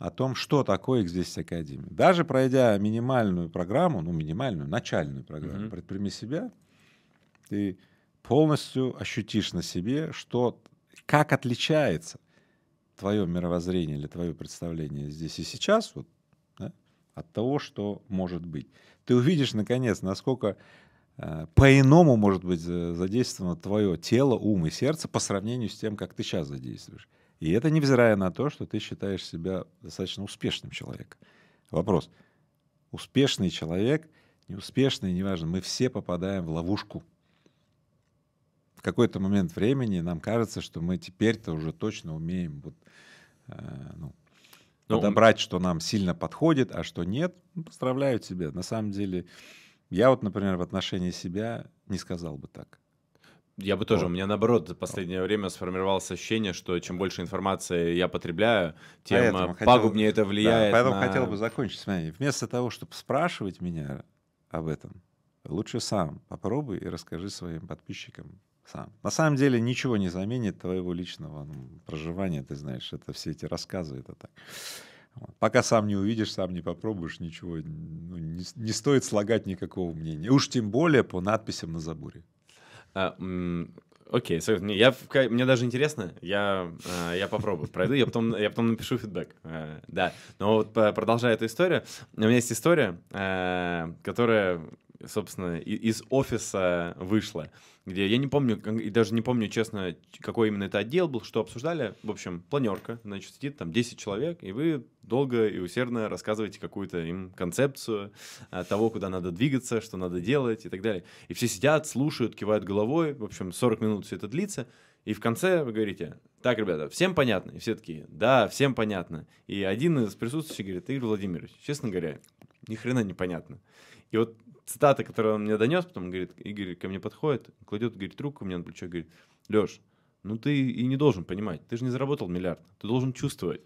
о том, что такое здесь академия. Даже пройдя минимальную программу, ну минимальную, начальную программу, mm предприми себя, ты полностью ощутишь на себе, что, как отличается твое мировоззрение или твое представление здесь и сейчас вот, да, от того, что может быть. Ты увидишь, наконец, насколько э, по-иному может быть задействовано твое тело, ум и сердце по сравнению с тем, как ты сейчас задействуешь. И это невзирая на то, что ты считаешь себя достаточно успешным человеком. Вопрос. Успешный человек, неуспешный, неважно, мы все попадаем в ловушку. В какой-то момент времени нам кажется, что мы теперь-то уже точно умеем вот, э, ну, ну, подобрать, что нам сильно подходит, а что нет. Ну, поздравляю тебя. На самом деле, я вот, например, в отношении себя не сказал бы так. Я бы тоже. Вот. У меня наоборот за последнее время сформировалось ощущение, что чем больше информации я потребляю, а тем поэтому э, пагубнее хотел... это влияет. Да, поэтому на... хотел бы закончить. Смотри, вместо того, чтобы спрашивать меня об этом, лучше сам попробуй и расскажи своим подписчикам сам. На самом деле ничего не заменит твоего личного ну, проживания, ты знаешь, это все эти рассказы, это так. Пока сам не увидишь, сам не попробуешь, ничего ну, не, не стоит слагать никакого мнения. Уж тем более по надписям на заборе. А, Окей, okay, я, мне даже интересно, я, а, я попробую, пройду, я потом, я потом напишу фидбэк, а, да. Но вот э, продолжая эту историю, у меня есть история, э, которая собственно, из офиса вышла, где я не помню, и даже не помню, честно, какой именно это отдел был, что обсуждали. В общем, планерка, значит, сидит там 10 человек, и вы долго и усердно рассказываете какую-то им концепцию а, того, куда надо двигаться, что надо делать и так далее. И все сидят, слушают, кивают головой. В общем, 40 минут все это длится. И в конце вы говорите, так, ребята, всем понятно? И все такие, да, всем понятно. И один из присутствующих говорит, Игорь Владимирович, честно говоря, ни хрена не понятно. И вот цитата, которую он мне донес, потом говорит, Игорь ко мне подходит, кладет, говорит, руку мне на плечо, говорит, Леш, ну ты и не должен понимать, ты же не заработал миллиард, ты должен чувствовать.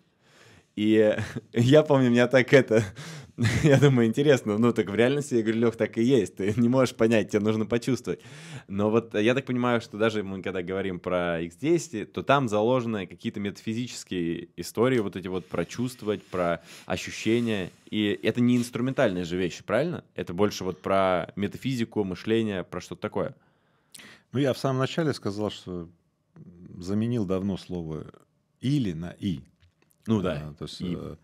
И [laughs] я помню, меня так это... [laughs] Я думаю, интересно, ну так в реальности, я говорю, Лех, так и есть, ты не можешь понять, тебе нужно почувствовать. Но вот я так понимаю, что даже мы когда говорим про X10, то там заложены какие-то метафизические истории, вот эти вот про чувствовать, про ощущения. И это не инструментальные же вещи, правильно? Это больше вот про метафизику, мышление, про что-то такое. Ну я в самом начале сказал, что заменил давно слово «или» на «и». Ну да. А, то есть, и... Э,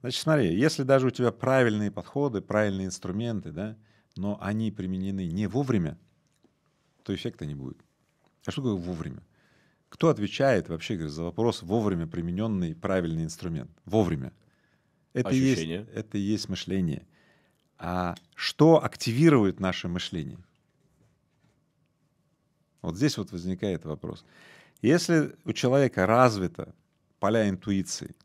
значит, смотри, если даже у тебя правильные подходы, правильные инструменты, да, но они применены не вовремя, то эффекта не будет. А что такое вовремя? Кто отвечает вообще говорит, за вопрос вовремя примененный правильный инструмент? Вовремя. Это Ощущение. есть, это и есть мышление. А что активирует наше мышление? Вот здесь вот возникает вопрос. Если у человека развито поля интуиции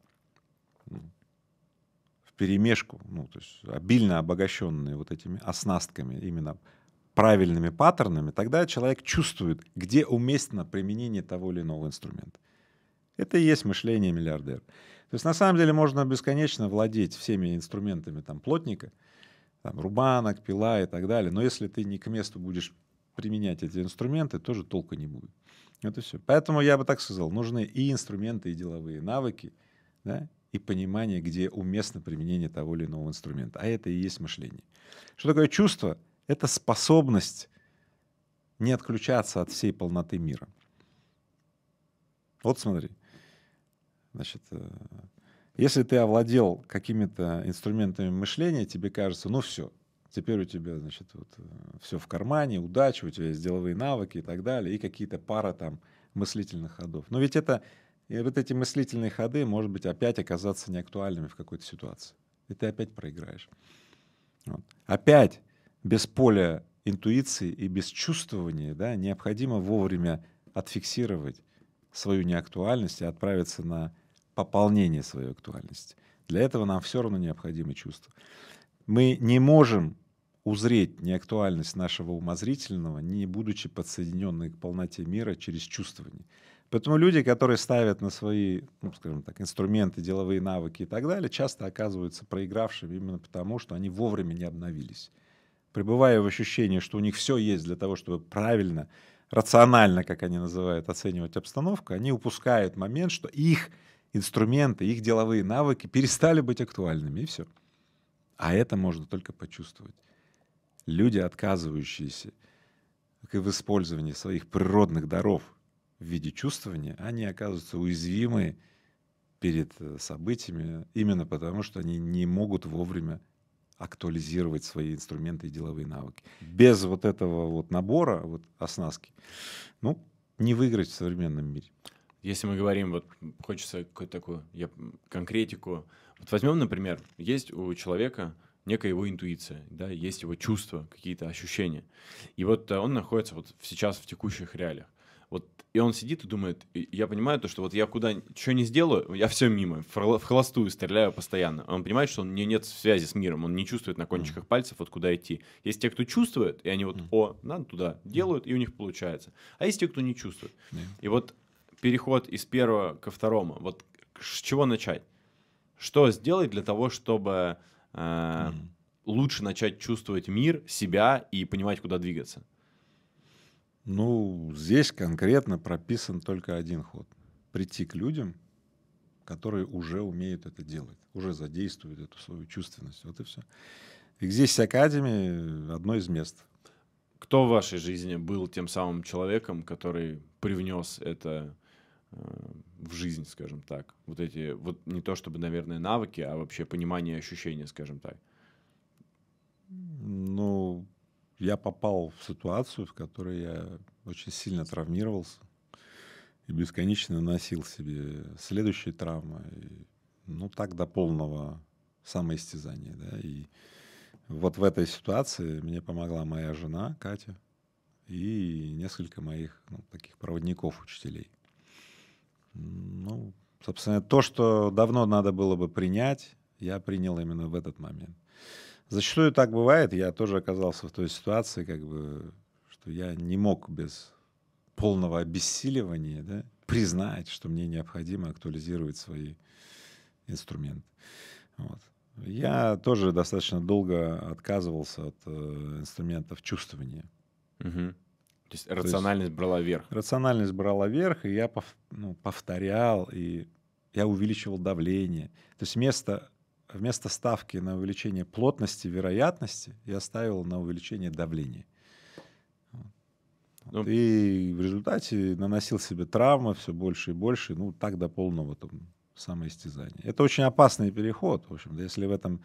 в перемешку, ну, то есть обильно обогащенные вот этими оснастками, именно правильными паттернами, тогда человек чувствует, где уместно применение того или иного инструмента. Это и есть мышление миллиардера. То есть на самом деле можно бесконечно владеть всеми инструментами там, плотника, там, рубанок, пила и так далее, но если ты не к месту будешь применять эти инструменты, тоже толка не будет. Это все. Поэтому я бы так сказал, нужны и инструменты, и деловые навыки, да, и понимание, где уместно применение того или иного инструмента. А это и есть мышление. Что такое чувство? Это способность не отключаться от всей полноты мира. Вот смотри. Значит, э, если ты овладел какими-то инструментами мышления, тебе кажется, ну все, теперь у тебя, значит, вот э, все в кармане, удача, у тебя есть деловые навыки и так далее, и какие-то пара там мыслительных ходов. Но ведь это, вот эти мыслительные ходы, может быть, опять оказаться неактуальными в какой-то ситуации. И ты опять проиграешь. Вот. Опять без поля интуиции и без чувствования да, необходимо вовремя отфиксировать свою неактуальность и отправиться на пополнение своей актуальности. Для этого нам все равно необходимы чувства. Мы не можем узреть неактуальность нашего умозрительного, не будучи подсоединенной к полноте мира через чувствование. Поэтому люди, которые ставят на свои, ну, скажем так, инструменты, деловые навыки и так далее, часто оказываются проигравшими именно потому, что они вовремя не обновились. Пребывая в ощущении, что у них все есть для того, чтобы правильно, рационально, как они называют, оценивать обстановку, они упускают момент, что их инструменты, их деловые навыки перестали быть актуальными, и все. А это можно только почувствовать люди, отказывающиеся в использовании своих природных даров в виде чувствования, они оказываются уязвимы перед э, событиями именно потому, что они не могут вовремя актуализировать свои инструменты и деловые навыки. Без вот этого вот набора, вот оснастки, ну, не выиграть в современном мире. Если мы говорим, вот хочется какую-то такую я, конкретику. Вот возьмем, например, есть у человека некая его интуиция, да, есть его чувства, какие-то ощущения. И вот э, он находится вот сейчас в текущих реалиях. Вот, и он сидит и думает, я понимаю то, что вот я куда что не сделаю, я все мимо, в холостую стреляю постоянно. Он понимает, что у него нет связи с миром, он не чувствует на кончиках mm-hmm. пальцев, вот куда идти. Есть те, кто чувствует, и они вот, mm-hmm. о, надо туда, делают, mm-hmm. и у них получается. А есть те, кто не чувствует. Yeah. И вот переход из первого ко второму, вот с чего начать? Что сделать для того, чтобы mm-hmm. лучше начать чувствовать мир, себя и понимать, куда двигаться? Ну, здесь конкретно прописан только один ход. Прийти к людям, которые уже умеют это делать, уже задействуют эту свою чувственность. Вот и все. И здесь Академия одно из мест. Кто в вашей жизни был тем самым человеком, который привнес это в жизнь, скажем так. Вот эти, вот не то чтобы, наверное, навыки, а вообще понимание и ощущения, скажем так. Ну, я попал в ситуацию, в которой я очень сильно травмировался и бесконечно носил себе следующие травмы. И, ну, так до полного самоистязания. Да? И вот в этой ситуации мне помогла моя жена Катя и несколько моих ну, таких проводников, учителей. Ну, собственно, то, что давно надо было бы принять, я принял именно в этот момент. Зачастую так бывает, я тоже оказался в той ситуации, как бы, что я не мог без полного обессиливания да, признать, что мне необходимо актуализировать свои инструменты. Вот. Я тоже достаточно долго отказывался от э, инструментов чувствования. Угу. То есть рациональность То есть, брала верх. Рациональность брала верх, и я ну, повторял, и я увеличивал давление. То есть вместо, вместо ставки на увеличение плотности, вероятности, я ставил на увеличение давления. Ну, и в результате наносил себе травмы все больше и больше, ну так до полного там, самоистязания. Это очень опасный переход, в общем-то, если в этом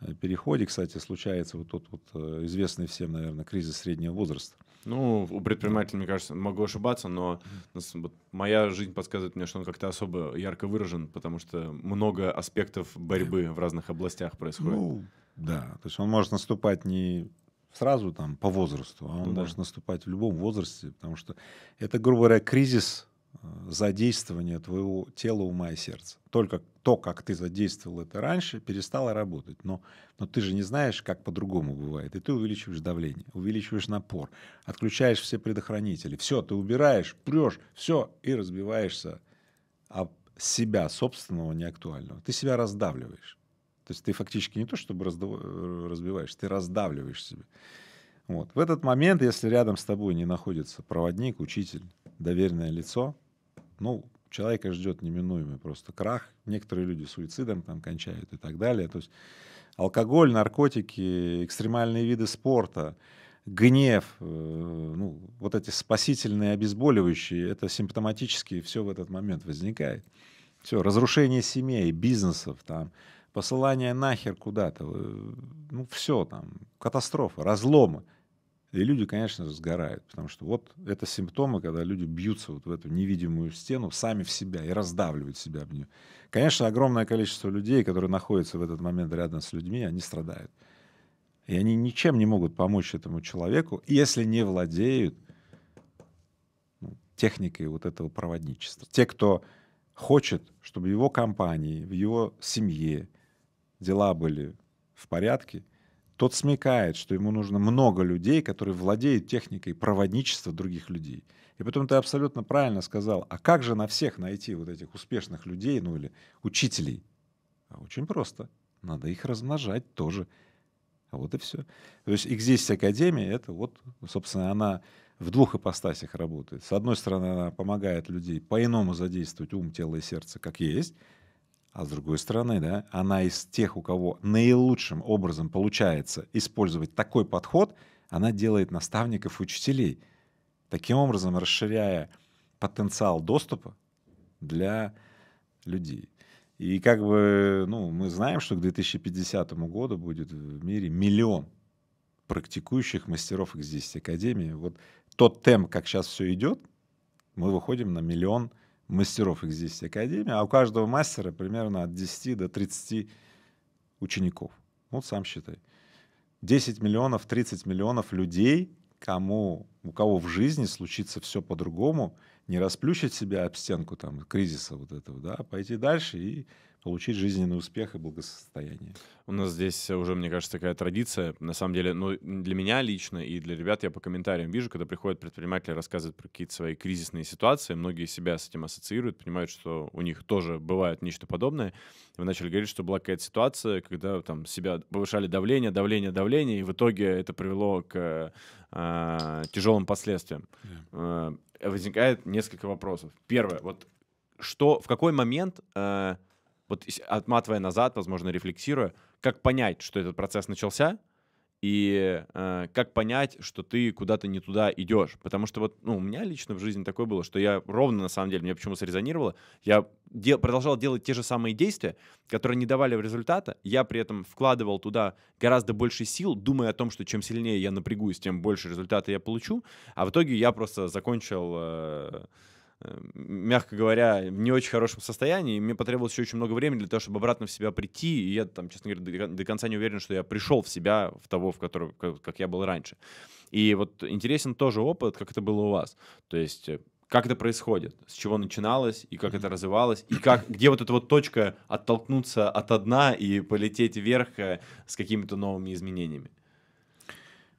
э, переходе, кстати, случается вот тот вот э, известный всем, наверное, кризис среднего возраста. Ну, у предпринимателя, мне кажется, могу ошибаться, но вот моя жизнь подсказывает мне, что он как-то особо ярко выражен, потому что много аспектов борьбы в разных областях происходит. Ну, да, то есть он может наступать не сразу там по возрасту, а он ну, да. может наступать в любом возрасте, потому что это, грубо говоря, кризис Э, задействования твоего тела, ума и сердца. Только то, как ты задействовал это раньше, перестало работать. Но, но ты же не знаешь, как по-другому бывает. И ты увеличиваешь давление, увеличиваешь напор, отключаешь все предохранители. Все, ты убираешь, прешь, все, и разбиваешься об себя собственного неактуального. Ты себя раздавливаешь. То есть ты фактически не то, чтобы раздав... Э, разбиваешь, ты раздавливаешь себя. Вот. В этот момент, если рядом с тобой не находится проводник, учитель, доверенное лицо — ну, человека ждет неминуемый просто крах. Некоторые люди суицидом там кончают и так далее. То есть алкоголь, наркотики, экстремальные виды спорта, гнев, э, ну, вот эти спасительные обезболивающие, это симптоматически все в этот момент возникает. Все, разрушение семей, бизнесов, там, посылание нахер куда-то, э, ну, все там, катастрофа, разломы. И люди, конечно, сгорают, потому что вот это симптомы, когда люди бьются вот в эту невидимую стену сами в себя и раздавливают себя об нее. Конечно, огромное количество людей, которые находятся в этот момент рядом с людьми, они страдают. И они ничем не могут помочь этому человеку, если не владеют ну, техникой вот этого проводничества. Те, кто хочет, чтобы в его компании, в его семье дела были в порядке – тот смекает, что ему нужно много людей, которые владеют техникой проводничества других людей. И потом ты абсолютно правильно сказал, а как же на всех найти вот этих успешных людей, ну или учителей? А очень просто. Надо их размножать тоже. А вот и все. То есть «Экзист Академия» — это вот, собственно, она в двух ипостасях работает. С одной стороны, она помогает людей по-иному задействовать ум, тело и сердце, как есть — а с другой стороны, да, она из тех, у кого наилучшим образом получается использовать такой подход, она делает наставников и учителей, таким образом расширяя потенциал доступа для людей. И как бы, ну, мы знаем, что к 2050 году будет в мире миллион практикующих мастеров экзистенции академии. Вот тот темп, как сейчас все идет, мы выходим на миллион мастеров их здесь академия, а у каждого мастера примерно от 10 до 30 учеников. Вот сам считай. 10 миллионов, 30 миллионов людей, кому, у кого в жизни случится все по-другому, не расплющить себя об стенку там, кризиса вот этого, да, а пойти дальше и получить жизненный успех и благосостояние. У нас здесь уже, мне кажется, такая традиция. На самом деле, ну, для меня лично и для ребят я по комментариям вижу, когда приходят предприниматели, рассказывать про какие-то свои кризисные ситуации, многие себя с этим ассоциируют, понимают, что у них тоже бывает нечто подобное. Вы начали говорить, что была какая-то ситуация, когда там себя повышали давление, давление, давление, и в итоге это привело к э, тяжелым последствиям. Yeah. Э, возникает несколько вопросов. Первое, вот что, в какой момент э, вот отматывая назад, возможно, рефлексируя, как понять, что этот процесс начался, и э, как понять, что ты куда-то не туда идешь. Потому что вот ну, у меня лично в жизни такое было, что я ровно на самом деле, мне почему-то срезонировало, я дел, продолжал делать те же самые действия, которые не давали результата, я при этом вкладывал туда гораздо больше сил, думая о том, что чем сильнее я напрягусь, тем больше результата я получу, а в итоге я просто закончил... Э, мягко говоря, в не очень хорошем состоянии, и мне потребовалось еще очень много времени для того, чтобы обратно в себя прийти, и я там, честно говоря, до, до конца не уверен, что я пришел в себя в того, в который, как, как я был раньше. И вот интересен тоже опыт, как это было у вас. То есть э, как это происходит, с чего начиналось и как это развивалось, и как, где вот эта вот точка оттолкнуться от дна и полететь вверх э, с какими-то новыми изменениями?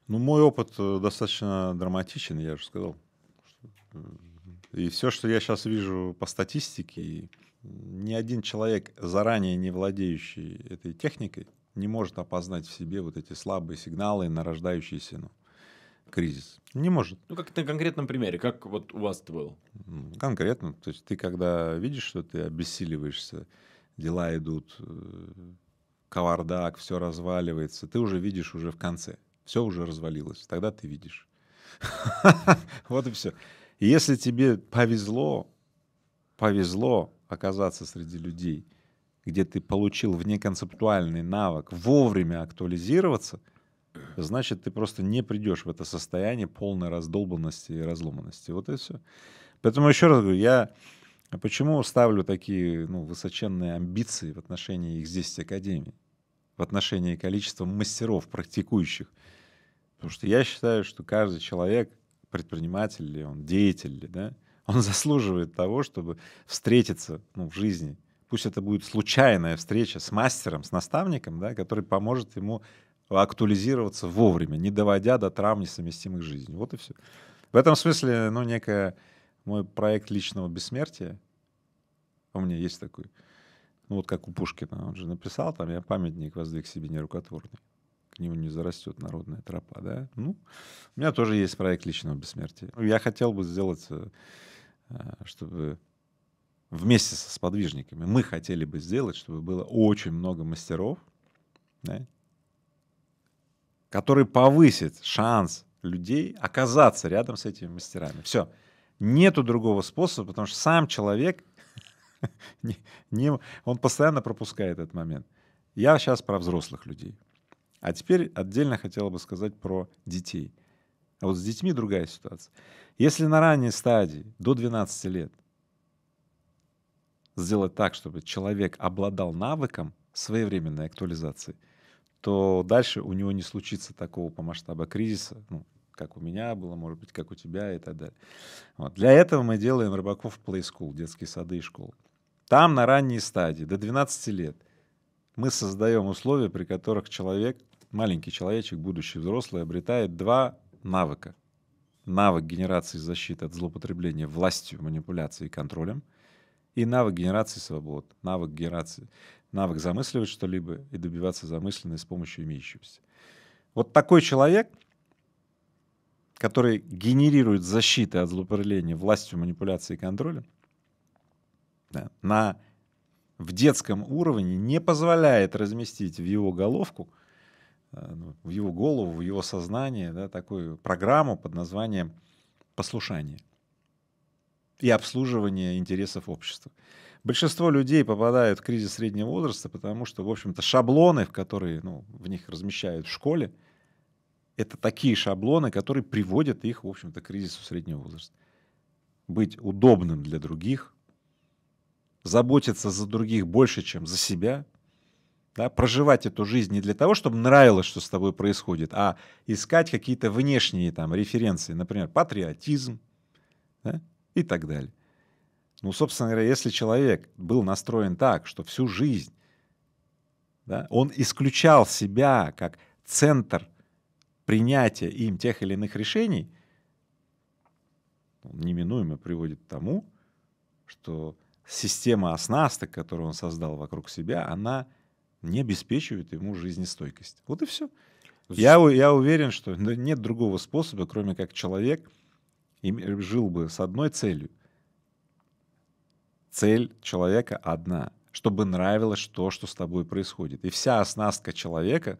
Ну, мой опыт э, достаточно драматичен, я же сказал. И все, что я сейчас вижу по статистике, ни один человек, заранее не владеющий этой техникой, не может опознать в себе вот эти слабые сигналы на рождающийся ну, кризис. Не может. Ну, как на конкретном примере, как вот у вас это было? Конкретно. То есть ты когда видишь, что ты обессиливаешься, дела идут, э, кавардак, все разваливается, ты уже видишь уже в конце. Все уже развалилось. Тогда ты видишь. [laughs] Вот и все. И если тебе повезло, повезло оказаться среди людей, где ты получил внеконцептуальный навык вовремя актуализироваться, значит, ты просто не придешь в это состояние полной раздолбанности и разломанности. Вот и все. Поэтому еще раз говорю, я почему ставлю такие ну, высоченные амбиции в отношении их здесь академии, в отношении количества мастеров, практикующих. Потому что я считаю, что каждый человек предприниматель ли он, деятель ли, да, [laughs] он заслуживает того, чтобы встретиться ну, в жизни. Пусть это будет случайная встреча с мастером, с наставником, да, который поможет ему актуализироваться вовремя, не доводя до травм несовместимых жизней. Вот и все. В этом смысле, ну, некая мой проект личного бессмертия, у меня есть такой, ну, вот как у Пушкина, он же написал, там, я памятник воздвиг себе нерукотворный к нему не зарастет народная тропа, да? Ну, у меня тоже есть проект личного бессмертия. Ну, я хотел бы сделать, э, чтобы вместе со сподвижниками мы хотели бы сделать, чтобы было очень много мастеров, да, который повысит шанс людей оказаться рядом с этими мастерами. Все. Нету другого способа, потому что сам человек, [laughs] он постоянно пропускает этот момент. Я сейчас про взрослых людей. А теперь отдельно хотела бы сказать про детей. А вот с детьми другая ситуация. Если на ранней стадии, до 12 лет, сделать так, чтобы человек обладал навыком своевременной актуализации, то дальше у него не случится такого по масштабу кризиса, ну, как у меня было, может быть, как у тебя и так далее. Вот. Для этого мы делаем рыбаков Play School, детские сады и школы. Там на ранней стадии, до 12 лет, мы создаем условия, при которых человек маленький человечек, будущий взрослый, обретает два навыка. Навык генерации защиты от злоупотребления властью, манипуляцией и контролем. И навык генерации свобод, навык генерации, навык замысливать что-либо и добиваться замысленной с помощью имеющегося. Вот такой человек, который генерирует защиты от злоупотребления властью, манипуляцией и контролем, да, на в детском уровне не позволяет разместить в его головку – Э, ну, в его голову, в его сознание да, такую программу под названием послушание и обслуживание интересов общества. Большинство людей попадают в кризис среднего возраста, потому что, в общем-то, шаблоны, в которые ну, в них размещают в школе, это такие шаблоны, которые приводят их, в общем-то, к кризису среднего возраста. Быть удобным для других, заботиться за других больше, чем за себя — да, проживать эту жизнь не для того, чтобы нравилось, что с тобой происходит, а искать какие-то внешние там референции, например, патриотизм да, и так далее. Ну, собственно говоря, если человек был настроен так, что всю жизнь да, он исключал себя как центр принятия им тех или иных решений, он неминуемо приводит к тому, что система оснасток, которую он создал вокруг себя, она не обеспечивает ему жизнестойкость. Вот и все. Я, я уверен, что нет другого способа, кроме как человек э, жил бы с одной целью. Цель человека одна, чтобы нравилось то, что с тобой происходит. И вся оснастка человека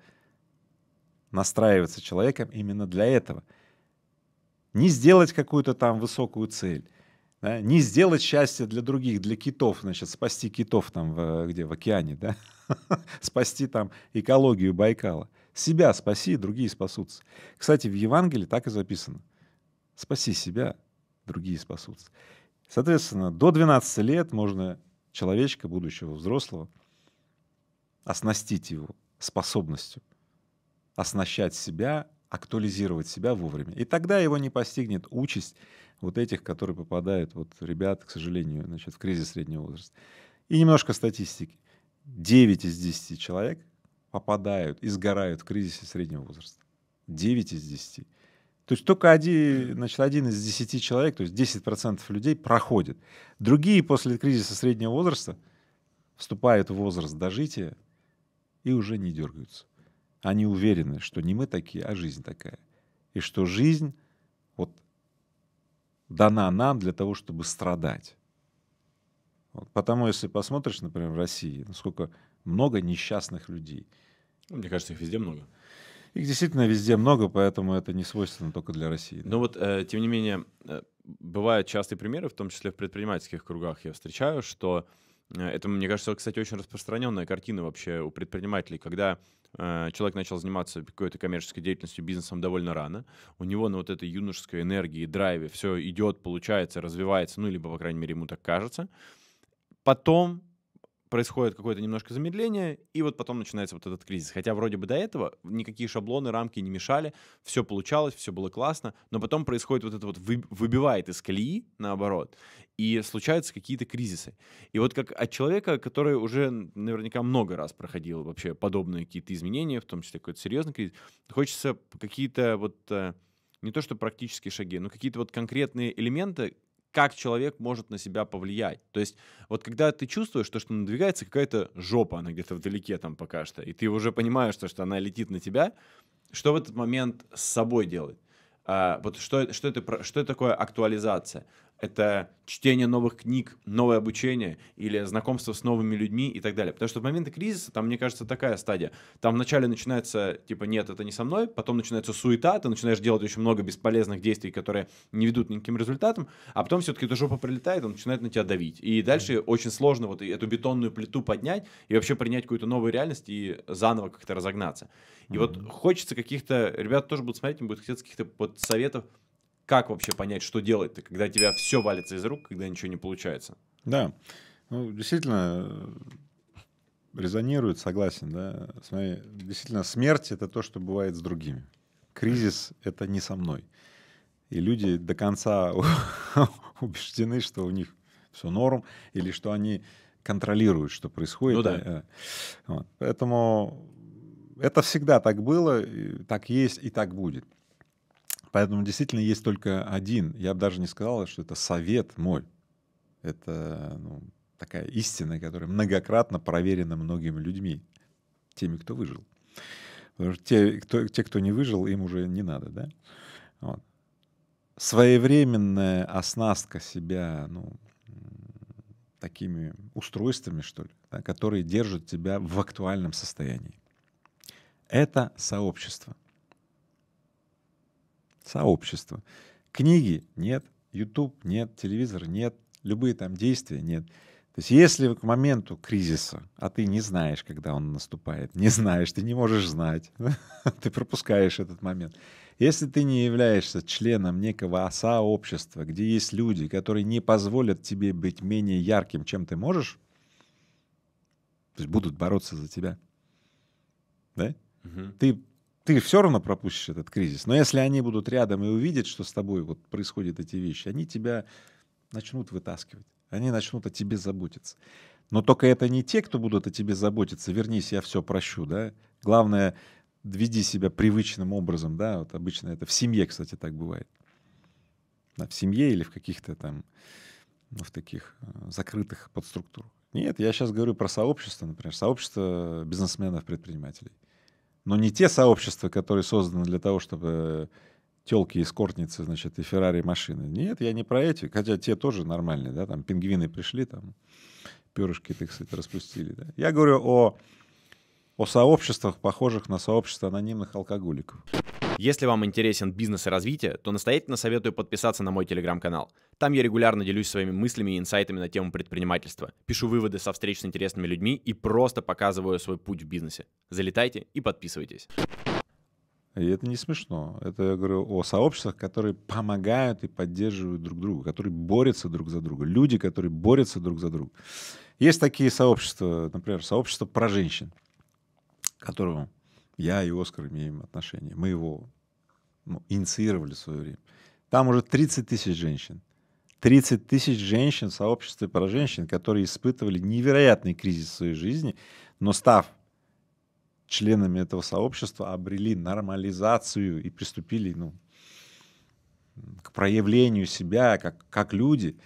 настраивается человеком именно для этого. Не сделать какую-то там высокую цель, да? не сделать счастье для других, для китов, значит, спасти китов там в, где, в океане, да? [laughs] спасти там экологию Байкала. Себя спаси, другие спасутся. Кстати, в Евангелии так и записано. Спаси себя, другие спасутся. Соответственно, до 12 лет можно человечка, будущего взрослого, оснастить его способностью оснащать себя, актуализировать себя вовремя. И тогда его не постигнет участь вот этих, которые попадают, вот ребят, к сожалению, значит, в кризис среднего возраста. И немножко статистики. 9 из 10 человек попадают и сгорают в кризисе среднего возраста. 9 из 10. То есть только один, значит, один из 10 человек, то есть 10% людей проходит. Другие после кризиса среднего возраста вступают в возраст дожития и уже не дергаются. Они уверены, что не мы такие, а жизнь такая. И что жизнь вот дана нам для того, чтобы страдать. Вот потому, если посмотришь, например, в России, насколько много несчастных людей. Ну, мне кажется, их везде много. Их действительно везде много, поэтому это не свойственно только для России. Да? Ну вот, э, тем не менее, э, бывают частые примеры, в том числе в предпринимательских кругах я встречаю, что э, это, мне кажется, кстати, очень распространенная картина вообще у предпринимателей, когда э, человек начал заниматься какой-то коммерческой деятельностью, бизнесом довольно рано, у него на вот этой юношеской энергии, драйве все идет, получается, развивается, ну, либо, по крайней мере, ему так кажется, Потом происходит какое-то немножко замедление, и вот потом начинается вот этот кризис. Хотя вроде бы до этого никакие шаблоны, рамки не мешали, все получалось, все было классно, но потом происходит вот это вот, выбивает из колеи, наоборот, и случаются какие-то кризисы. И вот как от человека, который уже наверняка много раз проходил вообще подобные какие-то изменения, в том числе какой-то серьезный кризис, хочется какие-то вот э, не то что практические шаги, но какие-то вот конкретные элементы, как человек может на себя повлиять. То есть вот когда ты чувствуешь, то, что надвигается какая-то жопа, она где-то вдалеке там пока что, и ты уже понимаешь, то, что она летит на тебя, что в этот момент с собой делать? А, вот что, что, это, что это такое актуализация? это чтение новых книг, новое обучение или знакомство с новыми людьми и так далее. Потому что в моменты кризиса там, мне кажется, такая стадия. Там вначале начинается, типа, нет, это не со мной, потом начинается суета, ты начинаешь делать очень много бесполезных действий, которые не ведут никаким результатам, а потом все-таки эта жопа прилетает, он начинает на тебя давить. И дальше mm-hmm. очень сложно вот эту бетонную плиту поднять и вообще принять какую-то новую реальность и заново как-то разогнаться. И mm-hmm. вот хочется каких-то, ребята тоже будут смотреть, им будет хотеться каких-то вот советов, как вообще понять, что делать-то, когда тебя все валится из рук, когда ничего не получается? Да, ну, действительно, э, резонирует, согласен, да. Смотри, действительно, смерть — это то, что бывает с другими. Кризис — это не со мной. И люди до конца [laughs] убеждены, что у них все норм, или что они контролируют, что происходит. Ну да. Э. Поэтому это всегда так было, так есть и так будет. Поэтому действительно есть только один. Я бы даже не сказал, что это совет мой. Это ну, такая истина, которая многократно проверена многими людьми, теми, кто выжил. Потому что те, кто, те, кто не выжил, им уже не надо, да? Вот. Своевременная оснастка себя, ну, такими устройствами, что ли, да, которые держат тебя в актуальном состоянии. Это сообщество — сообщество. Книги нет, YouTube нет, телевизор нет, любые там действия нет. То есть если к моменту кризиса, а ты не знаешь, когда он наступает, не знаешь, ты не можешь знать, [laughs] ты пропускаешь этот момент. Если ты не являешься членом некого сообщества, где есть люди, которые не позволят тебе быть менее ярким, чем ты можешь, то есть будут бороться за тебя, да? Угу. Ты ты все равно пропустишь этот кризис. Но если они будут рядом и увидят, что с тобой вот происходят эти вещи, они тебя начнут вытаскивать. Они начнут о тебе заботиться. Но только это не те, кто будут о тебе заботиться. Вернись, я все прощу, да. Главное, веди себя привычным образом, да. Вот обычно это в семье, кстати, так бывает. в семье или в каких-то там, ну, в таких э, закрытых подструктурах. Нет, я сейчас говорю про сообщество, например, сообщество бизнесменов-предпринимателей но не те сообщества, которые созданы для того, чтобы э, телки и скортницы, значит, и Феррари машины. Нет, я не про эти, хотя те тоже нормальные, да, там пингвины пришли, там перышки, так сказать, распустили. Да. Я говорю о о сообществах, похожих на сообщество анонимных алкоголиков. Если вам интересен бизнес и развитие, то настоятельно советую подписаться на мой телеграм-канал. Там я регулярно делюсь своими мыслями и инсайтами на тему предпринимательства, пишу выводы со встреч с интересными людьми и просто показываю свой путь в бизнесе. Залетайте и подписывайтесь. И это не смешно. Это я говорю о сообществах, которые помогают и поддерживают друг друга, которые борются друг за друга. Люди, которые борются друг за друга. Есть такие сообщества, например, сообщество про женщин которому я и Оскар имеем отношение. Мы его ну, инициировали в свое время. Там уже 30 тысяч женщин. 30 тысяч женщин в сообществе про женщин, которые испытывали невероятный кризис в своей жизни, но став членами этого сообщества, обрели нормализацию и приступили ну, к проявлению себя как, как люди.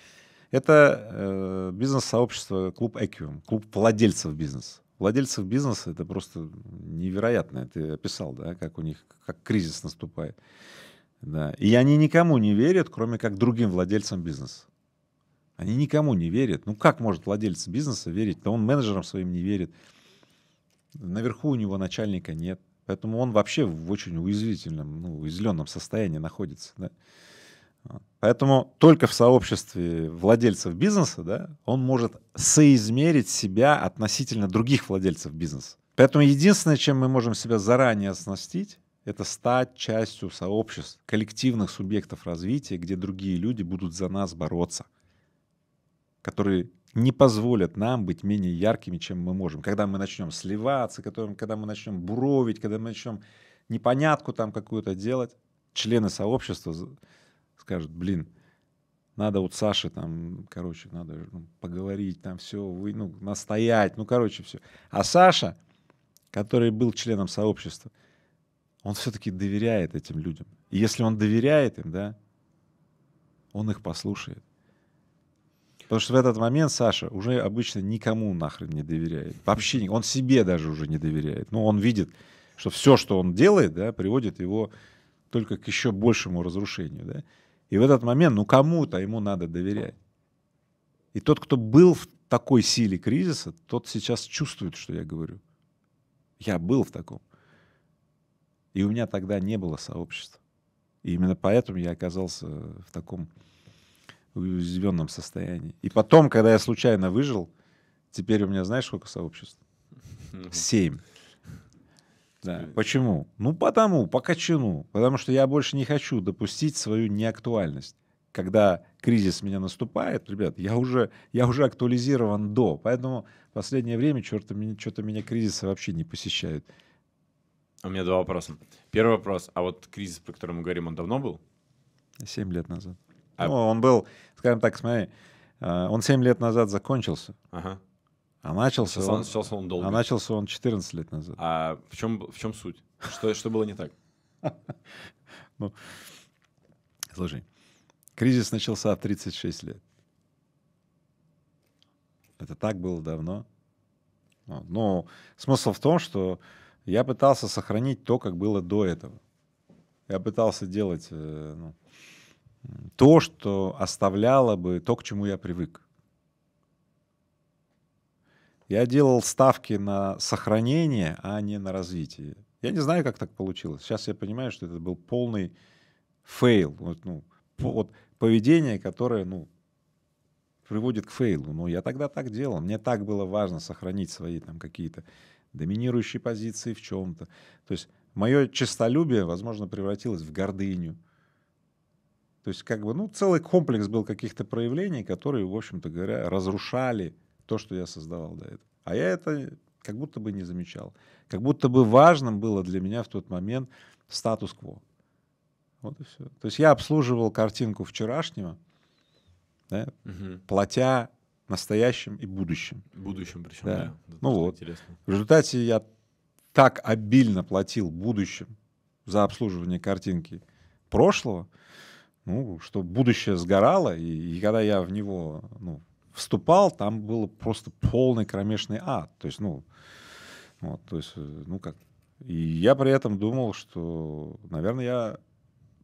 Это э, бизнес-сообщество, клуб Эквиум, клуб владельцев бизнеса владельцев бизнеса это просто невероятно. Ты описал, да, как у них, как кризис наступает. Да. И они никому не верят, кроме как другим владельцам бизнеса. Они никому не верят. Ну как может владелец бизнеса верить? Да он менеджерам своим не верит. Наверху у него начальника нет. Поэтому он вообще в очень уязвительном, ну, уязвленном состоянии находится. Да? Поэтому только в сообществе владельцев бизнеса да, он может соизмерить себя относительно других владельцев бизнеса. Поэтому единственное, чем мы можем себя заранее оснастить, это стать частью сообществ, коллективных субъектов развития, где другие люди будут за нас бороться, которые не позволят нам быть менее яркими, чем мы можем. Когда мы начнем сливаться, когда мы начнем буровить, когда мы начнем непонятку там какую-то делать, члены сообщества скажет, блин, надо вот Саше там, короче, надо ну, поговорить, там все, вы, ну, настоять, ну, короче, все. А Саша, который был членом сообщества, он все-таки доверяет этим людям. И если он доверяет им, да, он их послушает. Потому что в этот момент Саша уже обычно никому нахрен не доверяет. Вообще, он себе даже уже не доверяет. Но ну, он видит, что все, что он делает, да, приводит его только к еще большему разрушению. Да? И в этот момент, ну кому-то ему надо доверять. И тот, кто был в такой силе кризиса, тот сейчас чувствует, что я говорю. Я был в таком. И у меня тогда не было сообщества. И именно поэтому я оказался в таком уязвленном состоянии. И потом, когда я случайно выжил, теперь у меня знаешь сколько сообществ? Ну, Семь. Да. Почему? Ну, потому, по качану. Потому что я больше не хочу допустить свою неактуальность. Когда кризис меня наступает, ребят, я уже, я уже актуализирован до. Поэтому в последнее время что-то меня, что меня кризисы вообще не посещают. А у меня два вопроса. Первый вопрос. А вот кризис, про который мы говорим, он давно был? Семь лет назад. А... Ну, он был, скажем так, смотри, а, он семь лет назад закончился. Ага. А начался, он, он, он долго. А начался он 14 лет назад. А в чем, в чем суть? Что, что было не так? [laughs] Ну, слушай, кризис начался в 36 лет. Это так было давно. Но смысл в том, что я пытался сохранить то, как было до этого. Я пытался делать э, ну, то, что оставляло бы то, к чему я привык. Я делал ставки на сохранение, а не на развитие. Я не знаю, как так получилось. Сейчас я понимаю, что это был полный фейл. Вот, ну, по, вот поведение, которое ну, приводит к фейлу. Но я тогда так делал. Мне так было важно сохранить свои там какие-то доминирующие позиции в чем-то. То есть мое честолюбие, возможно, превратилось в гордыню. То есть как бы, ну, целый комплекс был каких-то проявлений, которые, в общем-то говоря, разрушали то, что я создавал до этого. А я это как будто бы не замечал. Как будто бы важным было для меня в тот момент статус-кво. Вот и все. То есть я обслуживал картинку вчерашнего, да, угу. платя настоящим и будущим. Будущим причем, да. да. Ну вот. Интересно. В результате я так обильно платил будущим за обслуживание картинки прошлого, ну, что будущее сгорало, и, и когда я в него ну, вступал, там было просто полный кромешный ад. То есть, ну, вот, то есть, э, ну как. И я при этом думал, что, наверное, я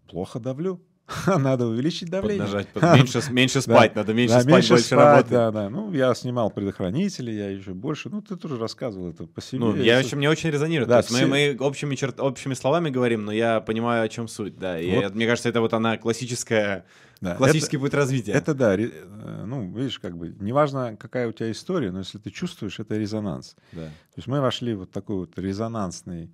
плохо давлю. [laughs] надо увеличить давление. Поднажать, под... меньше, меньше [laughs] спать надо, меньше да, спать, меньше больше спать, работать. Да, да. Ну, я снимал предохранители, я еще больше. Ну, ты тоже рассказывал это по себе. Ну, я еще, мне очень резонирует. Да, То есть все... мы, мы общими, черт... общими словами говорим, но я понимаю, о чем суть. Да, и вот. мне кажется, это вот она классическая да. Классический это, путь развития. Это да, ре, э, ну, видишь, как бы, неважно, какая у тебя история, но если ты чувствуешь, это резонанс. Да. То есть мы вошли в вот такой вот резонансный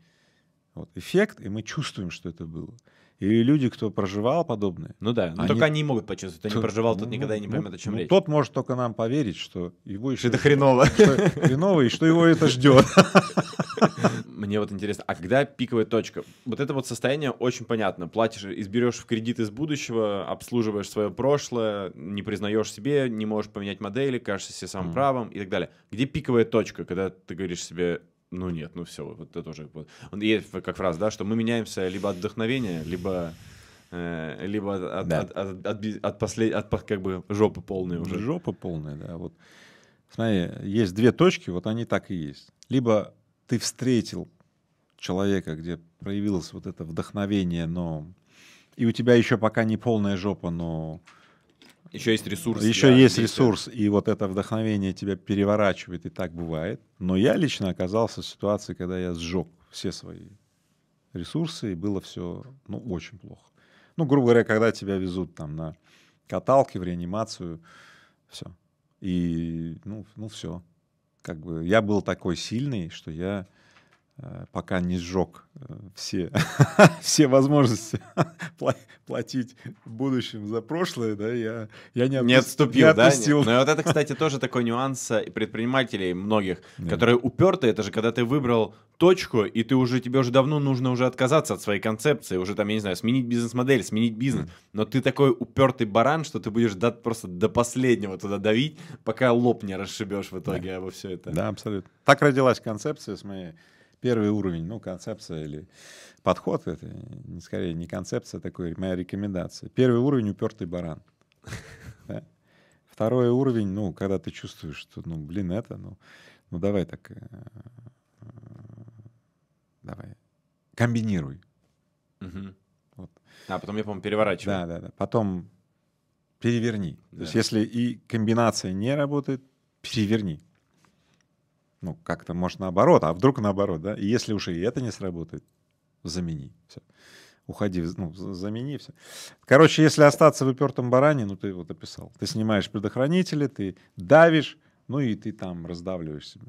вот эффект, и мы чувствуем, что это было. И люди, кто проживал подобное... Ну да, но они... только они могут почувствовать. Кто не проживал, тот ну, никогда ну, не поймет, о чем ну, речь. Тот может только нам поверить, что его еще... Это хреново. Что хреново, и что его это ждет. [laughs] Мне вот интересно, а когда пиковая точка? Вот это вот состояние очень понятно. Платишь, изберешь в кредит из будущего, обслуживаешь свое прошлое, не признаешь себе, не можешь поменять модели, кажешься себе самым правым и так далее. Где пиковая точка, когда ты говоришь себе, ну нет, ну все, вот это тоже. Вот. Есть как раз, да, что мы меняемся либо от вдохновения, либо э, либо от, да. от, от, от, от, послед... от как бы жопы полной уже. Жопы полная, да. Вот. Смотри, есть две точки, вот они так и есть. Либо ты встретил человека, где проявилось вот это вдохновение, но и у тебя еще пока не полная жопа, но еще есть ресурс. Еще есть действия. ресурс, и вот это вдохновение тебя переворачивает, и так бывает. Но я лично оказался в ситуации, когда я сжег все свои ресурсы, и было все, ну, очень плохо. Ну, грубо говоря, когда тебя везут там на каталке, в реанимацию, все. И, ну, ну все. Как бы я был такой сильный, что я Э, пока не сжег э, все, [laughs] все возможности [laughs] платить в будущем за прошлое, да, я, я не, отпу... не отступил. Не отпустил. Да? Не. Ну и вот это, кстати, тоже такой нюанс э, предпринимателей многих, да. которые уперты, это же когда ты выбрал точку, и ты уже, тебе уже давно нужно уже отказаться от своей концепции, уже там, я не знаю, сменить бизнес-модель, сменить бизнес, mm. но ты такой упертый баран, что ты будешь до, просто до последнего туда давить, пока лоб не расшибешь в итоге да. обо все это. Да, абсолютно. Так родилась концепция с моей первый уровень, ну, концепция или подход, это не, скорее не концепция, а такой моя рекомендация. Первый уровень — упертый баран. [laughs] Второй уровень, ну, когда ты чувствуешь, что, ну, блин, это, ну, ну давай так, э, э, давай, комбинируй. А потом я, по-моему, переворачиваю. Да, да, да. Потом переверни. То есть если и комбинация не работает, переверни ну, как-то, может, наоборот, а вдруг наоборот, да? И если уж и это не сработает, замени. Все. Уходи, ну, замени все. Короче, если остаться в упертом баране, ну, ты вот описал. Ты снимаешь предохранители, ты давишь, ну, и ты там раздавливаешь себя.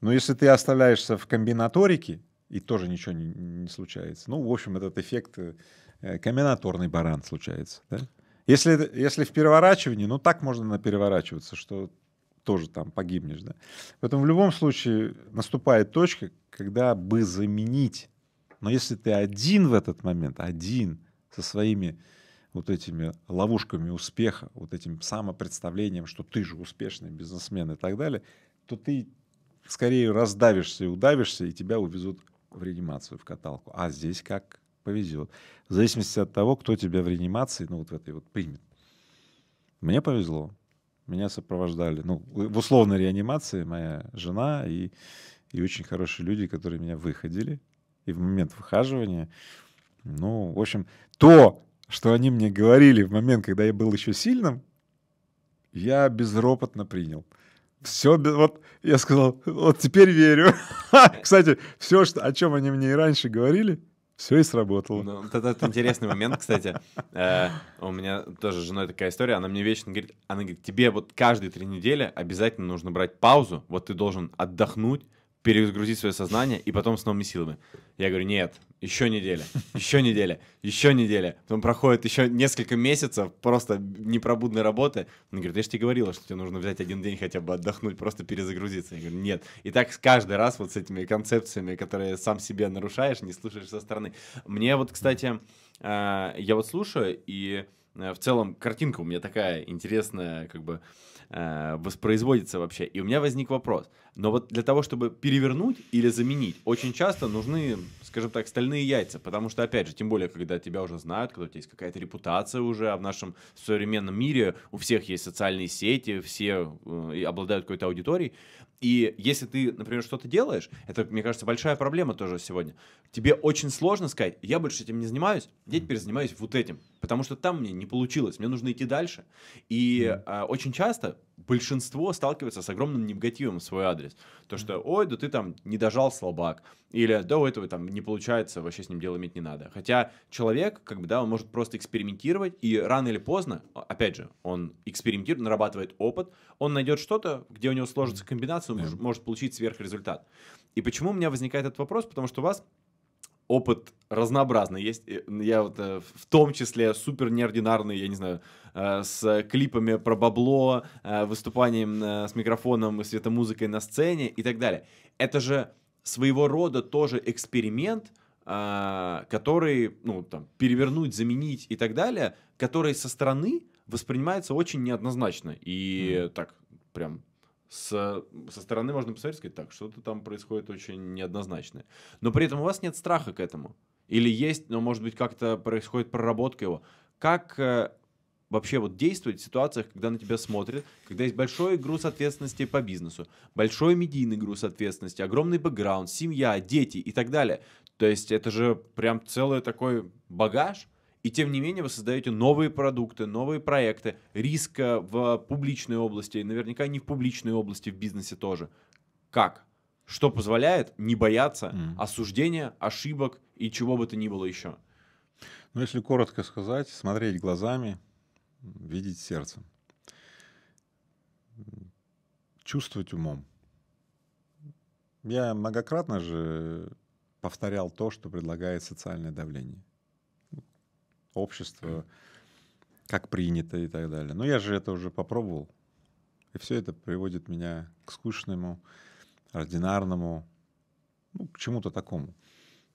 Но если ты оставляешься в комбинаторике, и тоже ничего не, не случается. Ну, в общем, этот эффект э, комбинаторный баран случается. Да? Если, если в переворачивании, ну так можно напереворачиваться, что тоже там погибнешь. Да? Поэтому в любом случае наступает точка, когда бы заменить. Но если ты один в этот момент, один со своими вот этими ловушками успеха, вот этим самопредставлением, что ты же успешный бизнесмен и так далее, то ты скорее раздавишься и удавишься, и тебя увезут в реанимацию, в каталку. А здесь как повезет. В зависимости от того, кто тебя в реанимации, ну вот в этой вот примет. Мне повезло меня сопровождали. Ну, в условной реанимации моя жена и, и очень хорошие люди, которые меня выходили. И в момент выхаживания, ну, в общем, то, что они мне говорили в момент, когда я был еще сильным, я безропотно принял. Все, вот я сказал, вот теперь верю. [laughs] Кстати, все, что, о чем они мне и раньше говорили, все и сработало. Ну, это, это интересный момент, кстати. Э, у меня тоже с женой такая история. Она мне вечно говорит, она говорит, тебе вот каждые три недели обязательно нужно брать паузу. Вот ты должен отдохнуть, перезагрузить свое сознание и потом с новыми силами. Я говорю, нет, еще неделя, [laughs] еще неделя, еще неделя. Потом проходит еще несколько месяцев просто непробудной работы. Он говорит, я же тебе говорила, что тебе нужно взять один день хотя бы отдохнуть, просто перезагрузиться. Я говорю, нет. И так каждый раз вот с этими концепциями, которые сам себе нарушаешь, не слушаешь со стороны. Мне вот, кстати, э, я вот слушаю, и э, в целом картинка у меня такая интересная, как бы э, воспроизводится вообще. И у меня возник вопрос. Но вот для того, чтобы перевернуть или заменить, очень часто нужны, скажем так, стальные яйца. Потому что, опять же, тем более, когда тебя уже знают, когда у тебя есть какая-то репутация уже, а в нашем современном мире у всех есть социальные сети, все э, обладают какой-то аудиторией. И если ты, например, что-то делаешь, это, мне кажется, большая проблема тоже сегодня. Тебе очень сложно сказать, я больше этим не занимаюсь, я теперь занимаюсь вот этим. Потому что там мне не получилось, мне нужно идти дальше. И э, очень часто большинство сталкивается с огромным негативом в свой адрес. То, что, ой, да ты там не дожал слабак, или да у этого там не получается, вообще с ним дело иметь не надо. Хотя человек, как бы, да, он может просто экспериментировать, и рано или поздно, опять же, он экспериментирует, нарабатывает опыт, он найдет что-то, где у него сложится комбинация, он может получить сверхрезультат. И почему у меня возникает этот вопрос? Потому что у вас опыт разнообразный. Есть, я вот э, в том числе супер неординарный, я не знаю, э, с клипами про бабло, э, выступанием с микрофоном и светомузыкой на сцене и так далее. Это же своего рода тоже эксперимент, который, ну, там, перевернуть, заменить и так далее, который со стороны воспринимается очень неоднозначно и mm. так прям с, со стороны можно посмотреть и сказать, так, что-то там происходит очень неоднозначное. Но при этом у вас нет страха к этому. Или есть, но, может быть, как-то происходит проработка его. Как э, вообще вот действовать в ситуациях, когда на тебя смотрят, когда есть большой груз ответственности по бизнесу, большой медийный груз ответственности, огромный бэкграунд, семья, дети и так далее. То есть это же прям целый такой багаж, и тем не менее вы создаете новые продукты, новые проекты. Риска э, в публичной области, наверняка не в публичной области, в бизнесе тоже. Как? Что позволяет не бояться mm. осуждения, ошибок и чего бы то ни было еще? Ну, если коротко сказать, смотреть глазами, видеть сердцем, чувствовать умом. Я многократно же повторял то, что предлагает социальное давление общество, как принято и так далее. Но я же это уже попробовал. И все это приводит меня к скучному, ординарному, ну, к чему-то такому.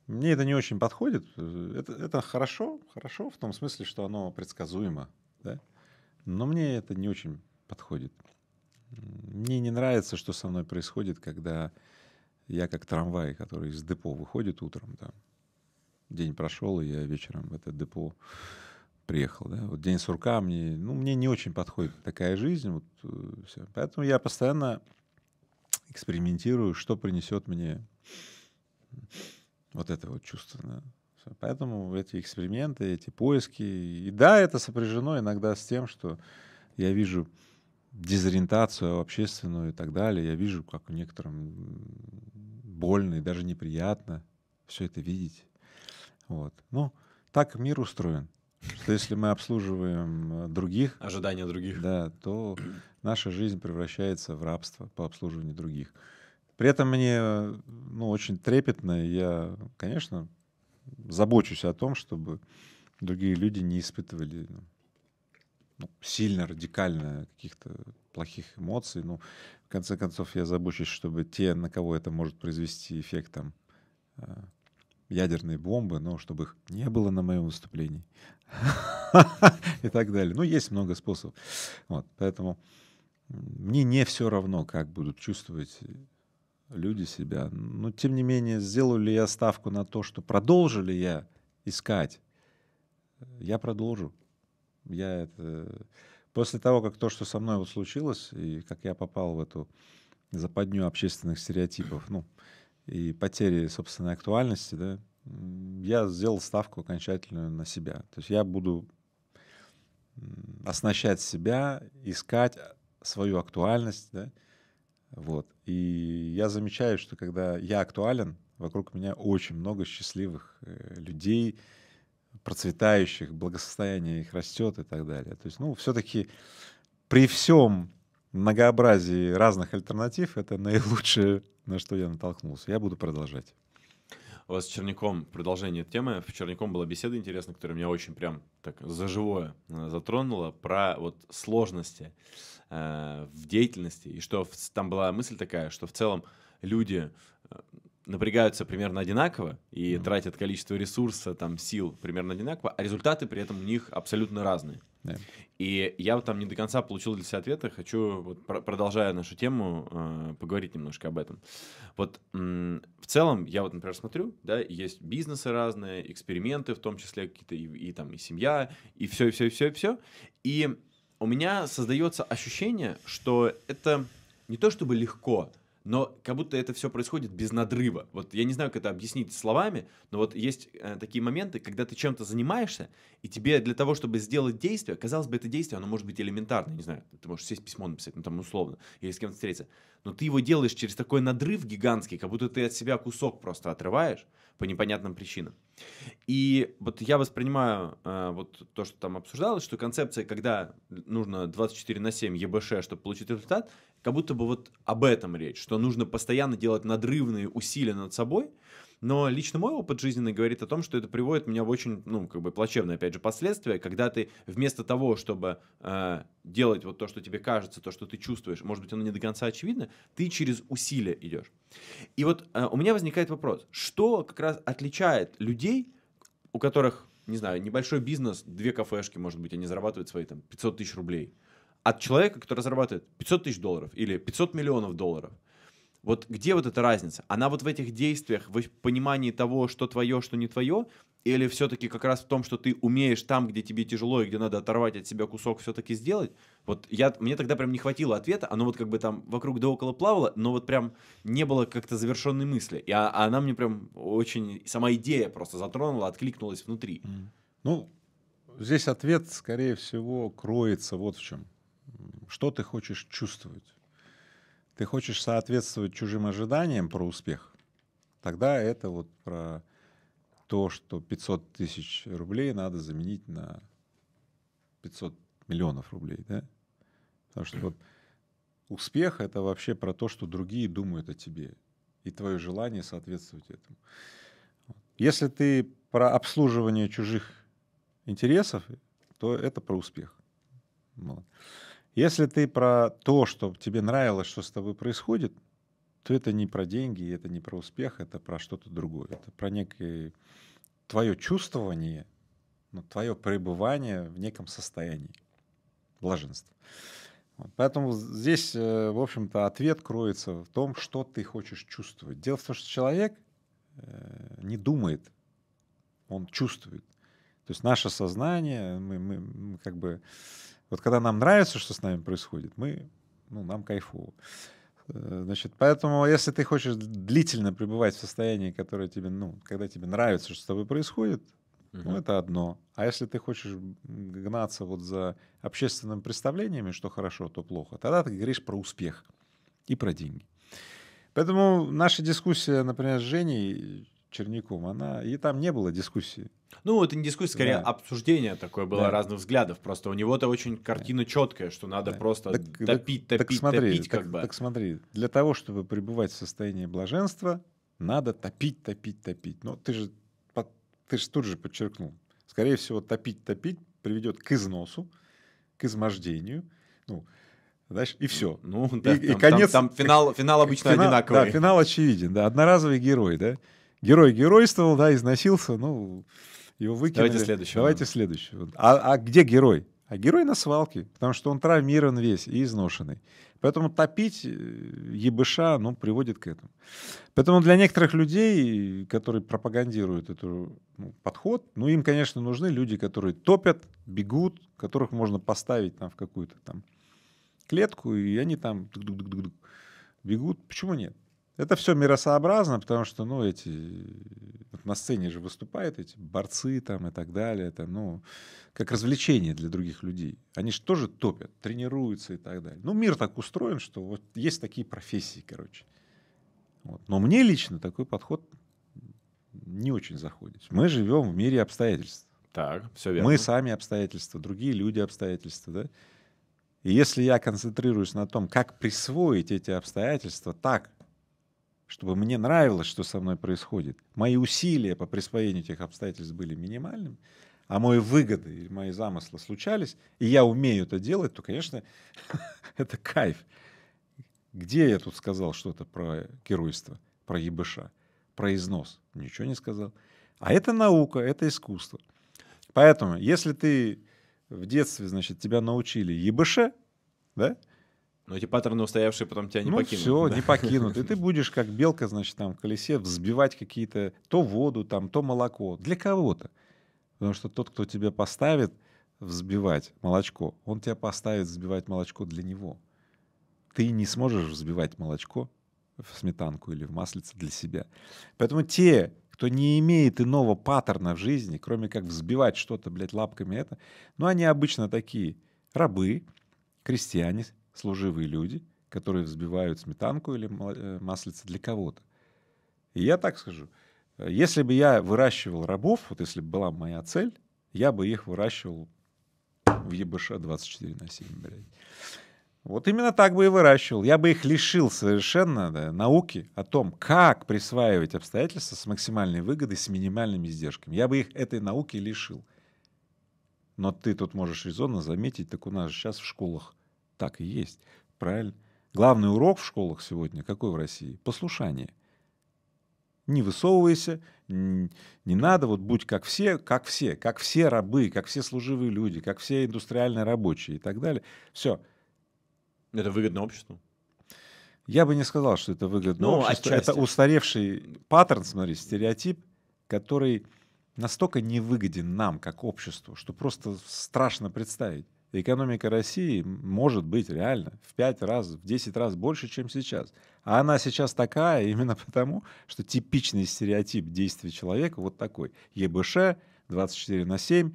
Мне это не очень подходит. Это, это хорошо, хорошо в том смысле, что оно предсказуемо. Да? Но мне это не очень подходит. Мне не нравится, что со мной происходит, когда я как трамвай, который из депо выходит утром, да, день прошел, и я вечером в это депо приехал. Да? Вот день сурка мне, ну, мне не очень подходит такая жизнь. Вот, э, все. Поэтому я постоянно экспериментирую, что принесет мне вот это вот чувство. Да? Поэтому эти эксперименты, эти поиски. И да, это сопряжено иногда с тем, что я вижу дезориентацию общественную и так далее. Я вижу, как некоторым больно и даже неприятно все это видеть. Вот. Ну, так мир устроен. Что если мы обслуживаем э, других... Ожидания других. Да, то наша жизнь превращается в рабство по обслуживанию других. При этом мне э, ну, очень трепетно, я, конечно, забочусь о том, чтобы другие люди не испытывали ну, ну, сильно, радикально каких-то плохих эмоций. Ну, в конце концов, я забочусь, чтобы те, на кого это может произвести эффект там, э, ядерные бомбы, но чтобы их не было на моем выступлении. [laughs] И так далее. Ну, есть много способов. Вот, поэтому мне не все равно, как будут чувствовать э, люди себя. Но, тем не менее, сделаю ли я ставку на то, что продолжу ли я искать? Я продолжу. Я это... После того, как то, что со мной вот случилось, и как я попал в эту западню общественных стереотипов, ну, и потери собственной актуальности, да, я сделал ставку окончательную на себя. То есть я буду оснащать себя, искать а, свою актуальность, да, вот. И я замечаю, что когда я актуален, вокруг меня очень много счастливых э, людей, процветающих, благосостояние их растет и так далее. То есть, ну, все-таки при всем многообразии разных альтернатив это наилучшее на что я натолкнулся. Я буду продолжать. У вас с Черняком продолжение темы. В Черняком была беседа интересная, которая меня очень прям так заживое э, затронула, про вот сложности э, в деятельности. И что в, там была мысль такая, что в целом люди э, напрягаются примерно одинаково и mm-hmm. тратят количество ресурса, там, сил примерно одинаково, а результаты при этом у них абсолютно разные. Yeah. И я вот там не до конца получил для себя ответы, хочу, вот, про- продолжая нашу тему, э, поговорить немножко об этом. Вот в целом, я вот, например, смотрю, да, есть бизнесы разные, эксперименты, в том числе какие-то и, и там и семья, и все, и все, и все, и все. И у меня создается ощущение, что это не то чтобы легко, но как будто это все происходит без надрыва. Вот я не знаю, как это объяснить словами, но вот есть э, такие моменты, когда ты чем-то занимаешься, и тебе для того, чтобы сделать действие, казалось бы, это действие, оно может быть элементарно, не знаю, ты можешь сесть письмо написать, ну там условно, или с кем-то встретиться, но ты его делаешь через такой надрыв гигантский, как будто ты от себя кусок просто отрываешь по непонятным причинам. И вот я воспринимаю э, вот то, что там обсуждалось, что концепция, когда нужно 24 на 7 ЕБШ, чтобы получить результат, как будто бы вот об этом речь, что нужно постоянно делать надрывные усилия над собой, но лично мой опыт жизненный говорит о том, что это приводит меня в очень, ну, как бы плачевные, опять же, последствия, когда ты вместо того, чтобы э, делать вот то, что тебе кажется, то, что ты чувствуешь, может быть, оно не до конца очевидно, ты через усилия идешь. И вот э, у меня возникает вопрос, что как раз отличает людей, у которых, не знаю, небольшой бизнес, две кафешки, может быть, они зарабатывают свои там 500 тысяч рублей – от человека, который зарабатывает 500 тысяч долларов или 500 миллионов долларов. Вот где вот эта разница? Она вот в этих действиях, в понимании того, что твое, что не твое, или все-таки как раз в том, что ты умеешь там, где тебе тяжело и где надо оторвать от себя кусок, все-таки сделать? Вот я, мне тогда прям не хватило ответа, оно вот как бы там вокруг да около плавало, но вот прям не было как-то завершенной мысли. И, а, а, она мне прям очень, сама идея просто затронула, откликнулась внутри. Ну, здесь ответ, скорее всего, кроется вот в чем что ты хочешь чувствовать. Ты хочешь соответствовать чужим ожиданиям про успех, тогда это вот про то, что 500 тысяч рублей надо заменить на 500 миллионов рублей, да? Потому что вот успех — это вообще про то, что другие думают о тебе, и твое желание соответствовать этому. Если ты про обслуживание чужих интересов, то это про успех. Вот. Если ты про то, что тебе нравилось, что с тобой происходит, то это не про деньги, это не про успех, это про что-то другое. Это про некое твое чувствование, ну, твое пребывание в неком состоянии блаженства. Вот. Поэтому здесь, э, в общем-то, ответ кроется в том, что ты хочешь чувствовать. Дело в том, что человек э, не думает, он чувствует. То есть наше сознание, мы, мы, мы как бы вот когда нам нравится, что с нами происходит, мы, ну, нам кайфово. Э, значит, поэтому, если ты хочешь длительно пребывать в состоянии, которое тебе, ну, когда тебе нравится, что с тобой происходит, угу. ну, это одно. А если ты хочешь гнаться вот за общественными представлениями, что хорошо, то плохо, тогда ты говоришь про успех и про деньги. Поэтому наша дискуссия, например, с Женей Черником, она, и там не было дискуссии. Ну, это не дискуссия, скорее да. обсуждение такое было да. разных взглядов. Просто у него-то очень картина четкая, что надо да. просто так, топить, так, топить, смотри, топить, как так, бы. Так смотри, для того, чтобы пребывать в состоянии блаженства, надо топить, топить, топить. Но ты же, ты же тут же подчеркнул. Скорее всего, топить, топить приведет к износу, к измождению. Ну, знаешь, и все. Ну, ну, да, и, там, и конец. Там, там финал, финал обычно финал, одинаковый. Да, финал очевиден, да. Одноразовый герой, да. Герой геройствовал, да, износился, ну, его выкинули. Давайте следующего. Давайте следующего. А, а где герой? А герой на свалке, потому что он травмирован весь и изношенный. Поэтому топить э, ебыша ну, приводит к этому. Поэтому для некоторых людей, которые пропагандируют этот ну, подход, ну, им, конечно, нужны люди, которые топят, бегут, которых можно поставить там, в какую-то там клетку, и они там бегут. Почему нет? Это все миросообразно, потому что, ну, эти... Вот на сцене же выступают эти борцы там и так далее. Это, ну, как развлечение для других людей. Они же тоже топят, тренируются и так далее. Ну, мир так устроен, что вот есть такие профессии, короче. Вот. Но мне лично такой подход не очень заходит. Мы живем в мире обстоятельств. Так, все верно. Мы сами обстоятельства, другие люди обстоятельства, да? И если я концентрируюсь на том, как присвоить эти обстоятельства так, чтобы мне нравилось, что со мной происходит. Мои усилия по присвоению этих обстоятельств были минимальными, а мои выгоды мои замыслы случались, и я умею это делать, то, конечно, [laughs] это кайф. Где я тут сказал что-то про геройство, про ебыша, про износ? Ничего не сказал. А это наука, это искусство. Поэтому, если ты в детстве, значит, тебя научили ебыше, да, но эти паттерны устоявшие потом тебя не ну, покинут. все, да? не покинут. И [laughs] ты будешь как белка, значит, там в колесе взбивать какие-то то воду, там, то молоко. Для кого-то. Потому что тот, кто тебя поставит взбивать молочко, он тебя поставит взбивать молочко для него. Ты не сможешь взбивать молочко в сметанку или в маслице для себя. Поэтому те, кто не имеет иного паттерна в жизни, кроме как взбивать что-то, блядь, лапками это, ну, они обычно такие рабы, крестьяне, служивые люди, которые взбивают сметанку или э, маслица для кого-то. И я так скажу, э, если бы я выращивал рабов, вот если бы была моя цель, я бы их выращивал в ЕБШ 24 на 7, блядь. Вот именно так бы и выращивал. Я бы их лишил совершенно да, науки о том, как присваивать обстоятельства с максимальной выгодой, с минимальными издержками. Я бы их этой науки лишил. Но ты тут можешь резонно заметить, так у нас сейчас в школах так и есть. Правильно. Главный урок в школах сегодня какой в России? Послушание. Не высовывайся, не надо, вот будь как все, как все, как все рабы, как все служивые люди, как все индустриальные рабочие и так далее. Все. Это выгодно обществу? Я бы не сказал, что это выгодно Но ну, обществу. Отчасти. Это устаревший паттерн, смотри, стереотип, который настолько невыгоден нам, как обществу, что просто страшно представить экономика России может быть реально в 5 раз, в 10 раз больше, чем сейчас. А она сейчас такая [laughs] именно потому, что типичный стереотип действия человека вот такой. ЕБШ, 24 на 7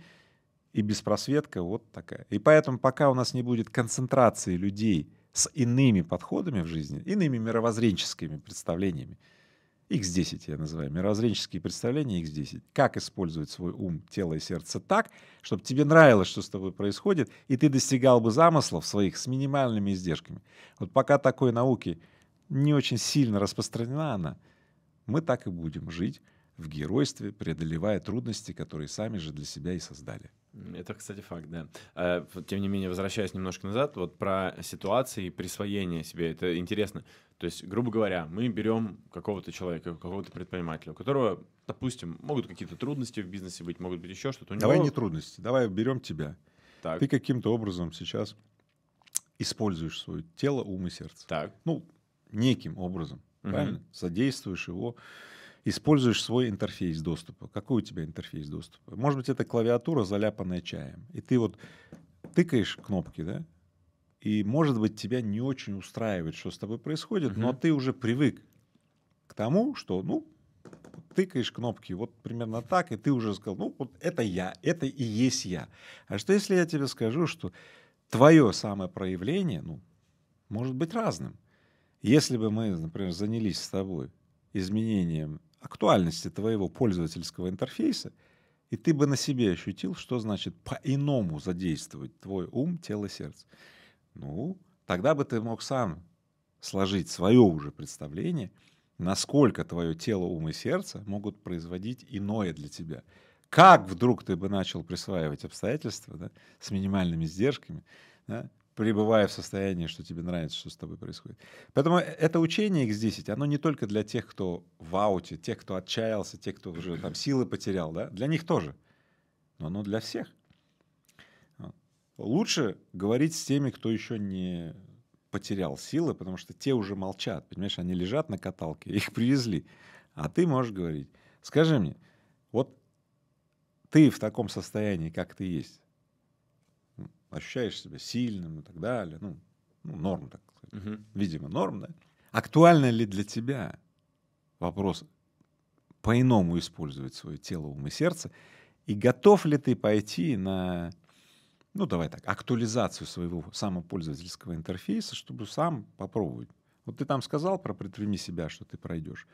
и беспросветка вот такая. И поэтому пока у нас не будет концентрации людей с иными подходами в жизни, иными мировоззренческими представлениями, X10 я называю, мировоззренческие представления X10. Как использовать свой ум, тело и сердце так, чтобы тебе нравилось, что с тобой происходит, и ты достигал бы замыслов своих с минимальными издержками. Вот пока такой науки не очень сильно распространена она, мы так и будем жить в геройстве, преодолевая трудности, которые сами же для себя и создали. Это, кстати, факт, да. А, тем не менее, возвращаясь немножко назад, вот про ситуации и присвоение себе, это интересно. То есть, грубо говоря, мы берем какого-то человека, какого-то предпринимателя, у которого, допустим, могут какие-то трудности в бизнесе быть, могут быть еще что-то. Него... Давай не трудности, давай берем тебя. Так. Ты каким-то образом сейчас используешь свое тело, ум и сердце. Так. Ну, неким образом, угу. правильно? Задействуешь его используешь свой интерфейс доступа. Какой у тебя интерфейс доступа? Может быть, это клавиатура, заляпанная чаем. И ты вот тыкаешь кнопки, да? И, может быть, тебя не очень устраивает, что с тобой происходит, угу. но ты уже привык к тому, что, ну, тыкаешь кнопки вот примерно так, и ты уже сказал, ну, вот это я, это и есть я. А что, если я тебе скажу, что твое самое проявление, ну, может быть разным? Если бы мы, например, занялись с тобой изменением актуальности твоего пользовательского интерфейса, и ты бы на себе ощутил, что значит по-иному задействовать твой ум, тело, сердце. Ну, тогда бы ты мог сам сложить свое уже представление, насколько твое тело, ум и сердце могут производить иное для тебя. Как вдруг ты бы начал присваивать обстоятельства да, с минимальными издержками, да, пребывая в состоянии, что тебе нравится, что с тобой происходит. Поэтому э, это учение X10, оно не только для тех, кто в ауте, тех, кто отчаялся, тех, кто уже там силы потерял, да, для них тоже. Но оно для всех. Лучше говорить с теми, кто еще не потерял силы, потому что те уже молчат, понимаешь, они лежат на каталке, [laughs] их привезли, а ты можешь говорить. Скажи мне, вот ты в таком состоянии, как ты есть, ощущаешь себя сильным и так далее. Ну, ну норм, так сказать. Угу. Видимо, норм, да? Актуально ли для тебя вопрос по-иному использовать свое тело, ум и сердце? И готов ли ты пойти на, ну давай так, актуализацию своего самопользовательского интерфейса, чтобы сам попробовать? Вот ты там сказал про «предприми себя», что ты пройдешь.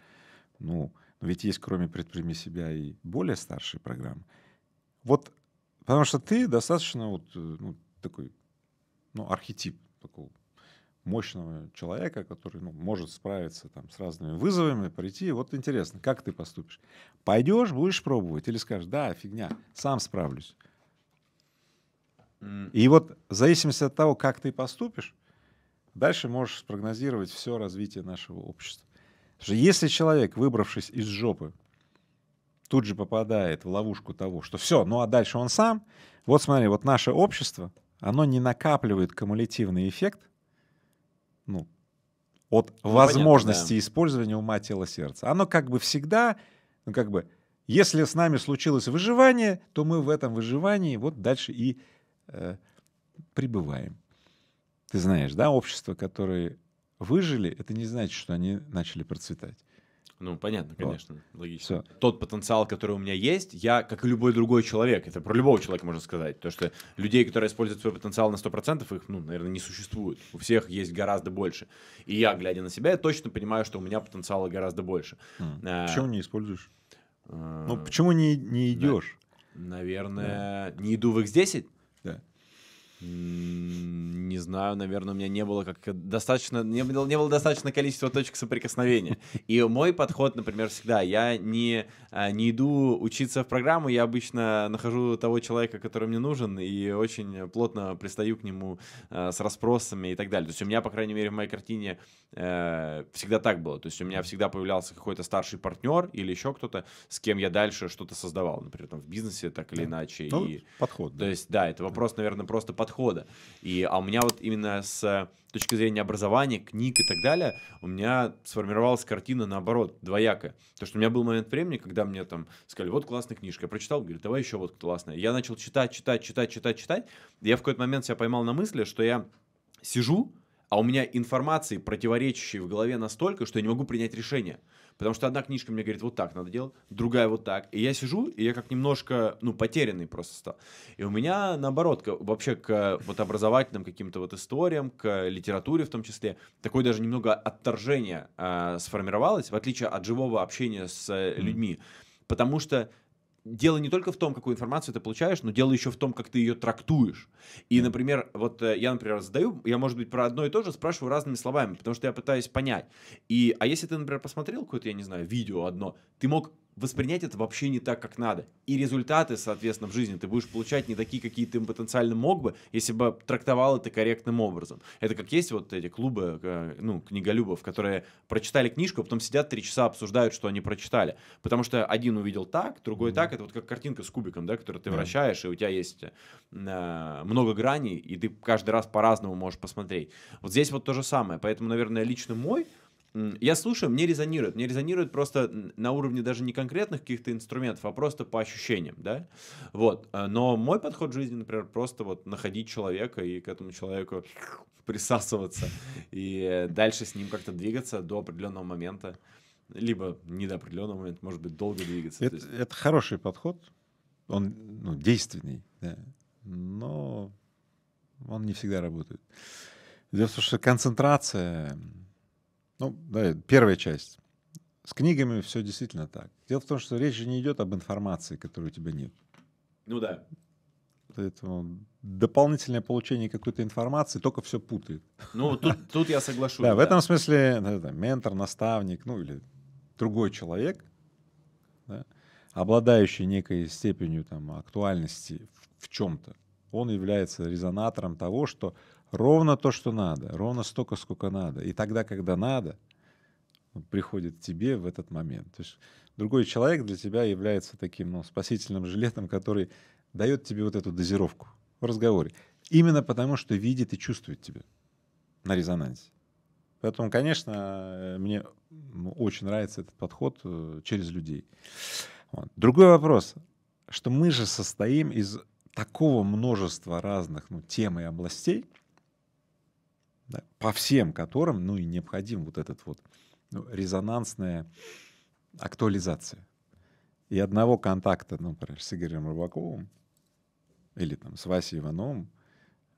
Ну, ведь есть кроме «предприми себя» и более старшие программы. Вот Потому что ты достаточно вот, э, ну, такой ну, архетип такого мощного человека, который ну, может справиться там, с разными вызовами, прийти. Вот интересно, как ты поступишь? Пойдешь, будешь пробовать, или скажешь, да, фигня, сам справлюсь. И вот в зависимости от того, как ты поступишь, дальше можешь спрогнозировать все развитие нашего общества. Что если человек, выбравшись из жопы, тут же попадает в ловушку того, что все, ну а дальше он сам, вот смотри, вот наше общество — оно не накапливает кумулятивный эффект ну, от ну, возможности понятно, да. использования ума, тела, сердца. Оно как бы всегда, ну, как бы, если с нами случилось выживание, то мы в этом выживании вот дальше и э, пребываем. Ты знаешь, да, общество, которые выжили, это не значит, что они начали процветать. Ну, понятно, конечно, вот. логично. Все. Тот потенциал, который у меня есть, я, как и любой другой человек, это про любого человека можно сказать, то что людей, которые используют свой потенциал на 100%, их, ну, наверное, не существует. У всех есть гораздо больше. И я, глядя на себя, я точно понимаю, что у меня потенциала гораздо больше. Mm. А... Почему не используешь? А... Ну, почему не, не идешь? Да. Наверное, да. не иду в X10? Не знаю, наверное, у меня не было как достаточно, не было, не было достаточно количества точек соприкосновения. И мой подход, например, всегда, я не, а, не иду учиться в программу, я обычно нахожу того человека, который мне нужен, и очень плотно пристаю к нему а, с расспросами и так далее. То есть у меня, по крайней мере, в моей картине э, всегда так было. То есть у меня всегда появлялся какой-то старший партнер или еще кто-то, с кем я дальше что-то создавал, например, там в бизнесе так или иначе. Ну, и... Подход. Да. То есть, да, это вопрос, наверное, просто подход подхода. И, а у меня вот именно с э, точки зрения образования, книг и так далее, у меня сформировалась картина наоборот, двоякая. То, что у меня был момент времени, когда мне там сказали, вот классная книжка, я прочитал, говорит, давай еще вот классная. Я начал читать, читать, читать, читать, читать. И я в какой-то момент себя поймал на мысли, что я сижу, а у меня информации, противоречащие в голове настолько, что я не могу принять решение. Потому что одна книжка мне говорит, вот так надо делать, другая вот так. И я сижу, и я как немножко, ну, потерянный просто стал. И у меня, наоборот, к, вообще к вот образовательным каким-то вот историям, к литературе в том числе, такое даже немного отторжение э, сформировалось, в отличие от живого общения с э, людьми. Потому что дело не только в том, какую информацию ты получаешь, но дело еще в том, как ты ее трактуешь. И, например, вот э, я, например, задаю, я, может быть, про одно и то же спрашиваю разными словами, потому что я пытаюсь понять. И, а если ты, например, посмотрел какое-то, я не знаю, видео одно, ты мог воспринять это вообще не так, как надо. И результаты, соответственно, в жизни ты будешь получать не такие, какие ты потенциально мог бы, если бы трактовал это корректным образом. Это как есть вот эти клубы, э, ну, книголюбов, которые прочитали книжку, а потом сидят три часа обсуждают, что они прочитали. Потому что один увидел так, другой mm-hmm. так. Это вот как картинка с кубиком, да, которую ты mm-hmm. вращаешь, и у тебя есть э, много граней, и ты каждый раз по-разному можешь посмотреть. Вот здесь вот то же самое. Поэтому, наверное, лично мой я слушаю, мне резонирует. Мне резонирует просто на уровне даже не конкретных каких-то инструментов, а просто по ощущениям, да? Вот. Э, но мой подход к жизни, например, просто вот находить человека и к этому человеку [laughs] присасываться и дальше с ним как-то двигаться до определенного момента. Либо не до определенного момента, может быть, долго двигаться. Это, есть... это хороший подход. Он ну, действенный, да. но он не всегда работает. Дело в том, что концентрация ну, да, первая часть. С книгами все действительно так. Дело в том, что речь же не идет об информации, которой у тебя нет. Ну да. Поэтому дополнительное получение какой-то информации только все путает. Ну, тут, тут я соглашусь. Да, в этом смысле ментор, наставник, ну или другой человек, обладающий некой степенью там, актуальности в чем-то, он является резонатором того, что ровно то, что надо, ровно столько, сколько надо. И тогда, когда надо, приходит к тебе в этот момент. То есть другой человек для тебя является таким ну, спасительным жилетом, который дает тебе вот эту дозировку в разговоре. Именно потому, что видит и чувствует тебя на резонансе. Поэтому, конечно, э, мне ну, очень нравится этот подход э, через людей. Вот. Другой вопрос, что мы же состоим из такого множества разных ну, тем и областей, да, по всем которым, ну и необходим вот этот вот ну, резонансная актуализация. И одного контакта, ну, например, с Игорем Рыбаковым или там с Васей Ивановым,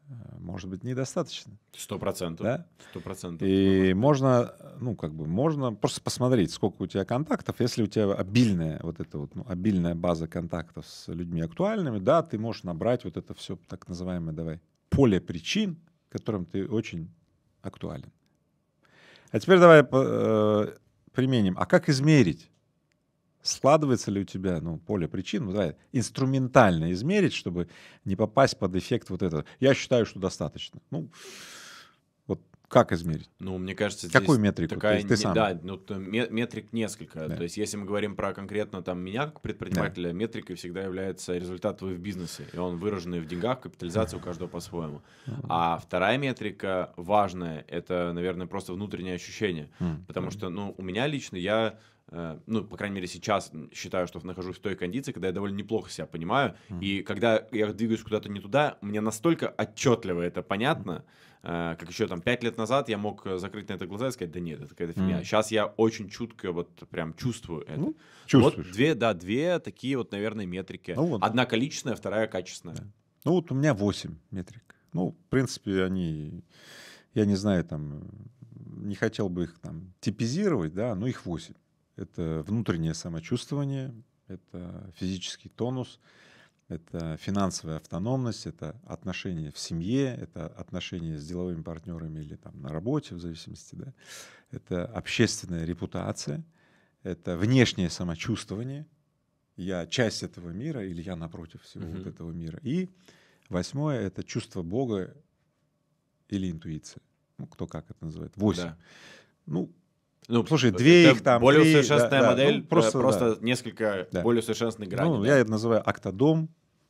э, может быть, недостаточно. Сто процентов. Да? Сто процентов. И можно, ну, как бы, можно просто посмотреть, сколько у тебя контактов. Если у тебя обильная вот эта вот, ну, обильная база контактов с людьми актуальными, да, ты можешь набрать вот это все, так называемое, давай, поле причин, которым ты очень актуален. А теперь давай э, применим. А как измерить? Складывается ли у тебя ну, поле причин? Ну, давай инструментально измерить, чтобы не попасть под эффект вот этого. Я считаю, что достаточно. Ну, как измерить? Ну, мне кажется, здесь Какую метрику? Такая, ты, ты сам. Да, ну, метрик несколько. Да. То есть, если мы говорим про конкретно там меня как предпринимателя, да. метрикой всегда является результат в бизнесе, и он выраженный в деньгах, капитализация у каждого по-своему. А вторая метрика важная, это, наверное, просто внутреннее ощущение, потому что, ну, у меня лично я Э, ну, по крайней мере, сейчас считаю, что нахожусь в той кондиции, когда я довольно неплохо себя понимаю. Mm. И когда я двигаюсь куда-то не туда, мне настолько отчетливо это понятно, mm. как еще там пять лет назад я мог э, закрыть на это глаза и сказать, да нет, это какая-то фигня. Mm. Сейчас я очень чутко вот прям чувствую это. Ну, чувствуешь. Вот две, да, две такие вот, наверное, метрики. Ну, вот. Одна количественная, вторая качественная. Да. Ну вот у меня восемь метрик. Ну, в принципе, они, я не знаю, там, не хотел бы их там типизировать, да, но их восемь. Это внутреннее самочувствование, это физический тонус, это финансовая автономность, это отношения в семье, это отношения с деловыми партнерами или там на работе, в зависимости, да. Это общественная репутация, это внешнее самочувствование. Я часть этого мира или я напротив всего угу. вот этого мира. И восьмое — это чувство Бога или интуиция. Ну, кто как это называет. Восемь. Да. Ну, ну, слушай, две их там. Более три, да, модель, да, ну, просто, просто да. несколько да. более совершенных граней. Ну, да. я это называю актодом.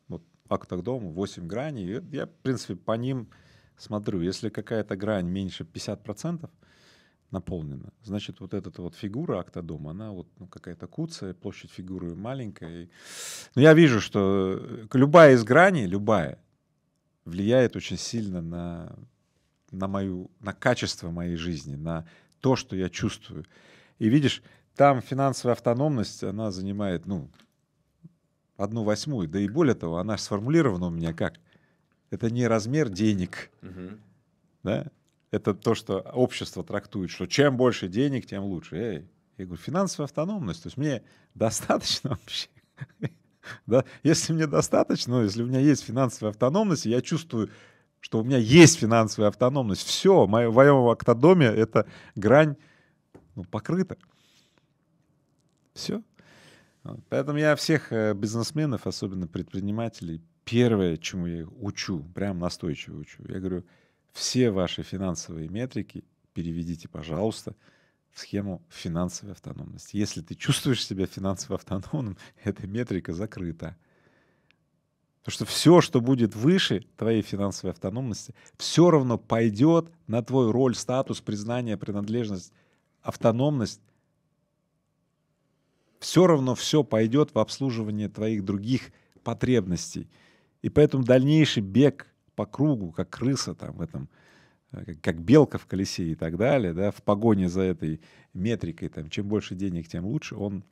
Вот актодом, 8 граней. Я, в принципе, по ним смотрю. Если какая-то грань меньше 50% наполнена, значит, вот эта вот фигура актодома, она вот ну, какая-то куцая, площадь фигуры маленькая. Но ну, я вижу, что э, любая из граней, любая, влияет очень сильно на, на, мою, на качество моей жизни, на то, что я чувствую. И видишь, там финансовая автономность, она занимает, ну, одну восьмую. Да и более того, она сформулирована у меня как? Это не размер денег, угу. да? Это то, что общество трактует, что чем больше денег, тем лучше. Эй, я говорю, финансовая автономность. То есть мне достаточно вообще. [laughs] да? Если мне достаточно, если у меня есть финансовая автономность, я чувствую что у меня есть финансовая автономность. Все, в моем октодоме эта грань ну, покрыта. Все. Поэтому я всех э, бизнесменов, особенно предпринимателей, первое, чему я их учу, прям настойчиво учу, я говорю, все ваши финансовые метрики переведите, пожалуйста, в схему финансовой автономности. Если ты чувствуешь себя финансово автономным, [laughs] эта метрика закрыта. Потому что все, что будет выше твоей финансовой автономности, все равно пойдет на твой роль, статус, признание, принадлежность, автономность. Все равно все пойдет в обслуживание твоих других потребностей. И поэтому дальнейший бег по кругу, как крыса там в этом, э, как белка в колесе и так далее, да, в погоне за этой метрикой, там, чем больше денег, тем лучше, он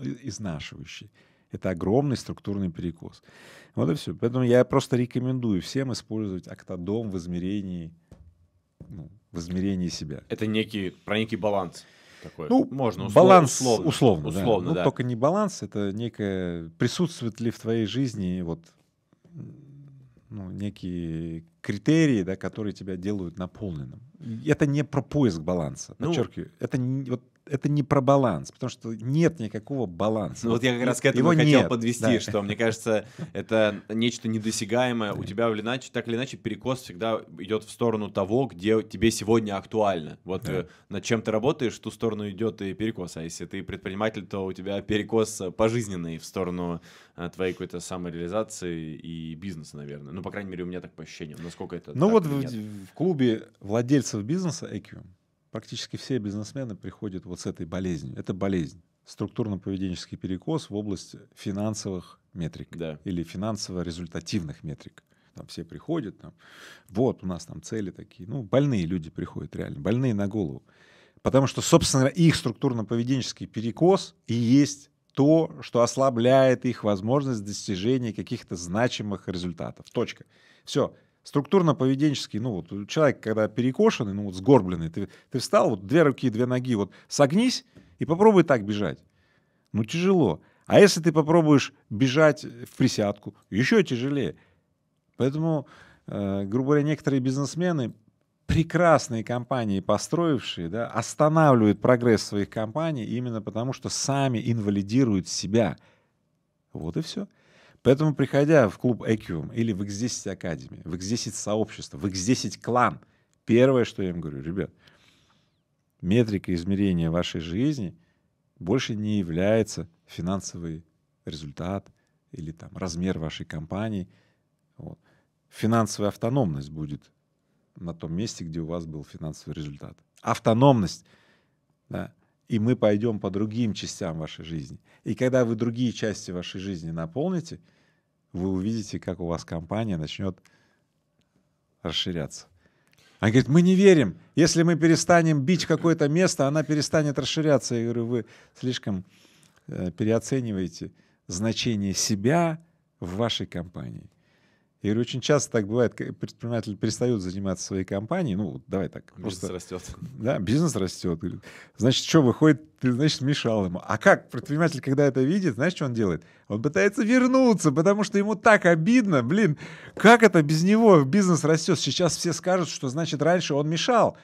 изнашивающий. Это огромный структурный перекос. Вот и все. Поэтому я просто рекомендую всем использовать октодом в измерении, ну, в измерении себя. Это некий, про некий баланс. Такой. Ну, можно условно, баланс условно, условно, условно да. Условно, ну, да. только не баланс, это некое присутствует ли в твоей жизни вот ну, некие критерии, да, которые тебя делают наполненным это не про поиск баланса. Ну, подчеркиваю, это не, вот, это не про баланс, потому что нет никакого баланса. Ну вот я как раз к этому Его хотел нет, подвести, да. что мне кажется, это нечто недосягаемое. У тебя иначе, так или иначе перекос всегда идет в сторону того, где тебе сегодня актуально. Вот да. Э, над чем ты работаешь, в ту сторону идет и перекос. А если ты предприниматель, то у тебя перекос пожизненный в сторону э, твоей какой-то самореализации и бизнеса, наверное. Ну, по крайней мере, у меня так по ощущениям. Насколько это Ну вот в, клубе владельцы владельцев бизнеса Equium практически все бизнесмены приходят вот с этой болезнью. Это болезнь. Структурно-поведенческий перекос в область финансовых метрик да. или финансово-результативных метрик. Там все приходят, там, вот у нас там цели такие. Ну, больные люди приходят реально, больные на голову. Потому что, собственно, их структурно-поведенческий перекос и есть то, что ослабляет их возможность достижения каких-то значимых результатов. Точка. Все. Структурно-поведенческий, ну вот человек, когда перекошенный, ну вот сгорбленный, ты, ты встал, вот две руки, две ноги, вот согнись и попробуй так бежать. Ну тяжело. А если ты попробуешь бежать в присядку, еще тяжелее. Поэтому, э, грубо говоря, некоторые бизнесмены, прекрасные компании, построившие, да, останавливают прогресс своих компаний именно потому, что сами инвалидируют себя. Вот и все. Поэтому, приходя в клуб Эквиум или в X10 Академии, в X10 сообщество, в X10 клан, первое, что я им говорю, ребят, метрика измерения вашей жизни больше не является финансовый результат или там размер вашей компании. Вот. Финансовая автономность будет на том месте, где у вас был финансовый результат. Автономность. Да и мы пойдем по другим частям вашей жизни. И когда вы другие части вашей жизни наполните, вы увидите, как у вас компания начнет расширяться. Она говорит, мы не верим. Если мы перестанем бить какое-то место, она перестанет расширяться. Я говорю, вы слишком э, переоцениваете значение себя в вашей компании. Я говорю, очень часто так бывает, предприниматель перестают заниматься своей компанией. Ну, давай так. Бизнес просто, растет. [laughs] Да, бизнес растет. Значит, что выходит, ты, значит, мешал ему. А как предприниматель, когда это видит, знаешь, что он делает? Он пытается вернуться, потому что ему так обидно. Блин, как это без него бизнес растет? Сейчас все скажут, что значит раньше он мешал.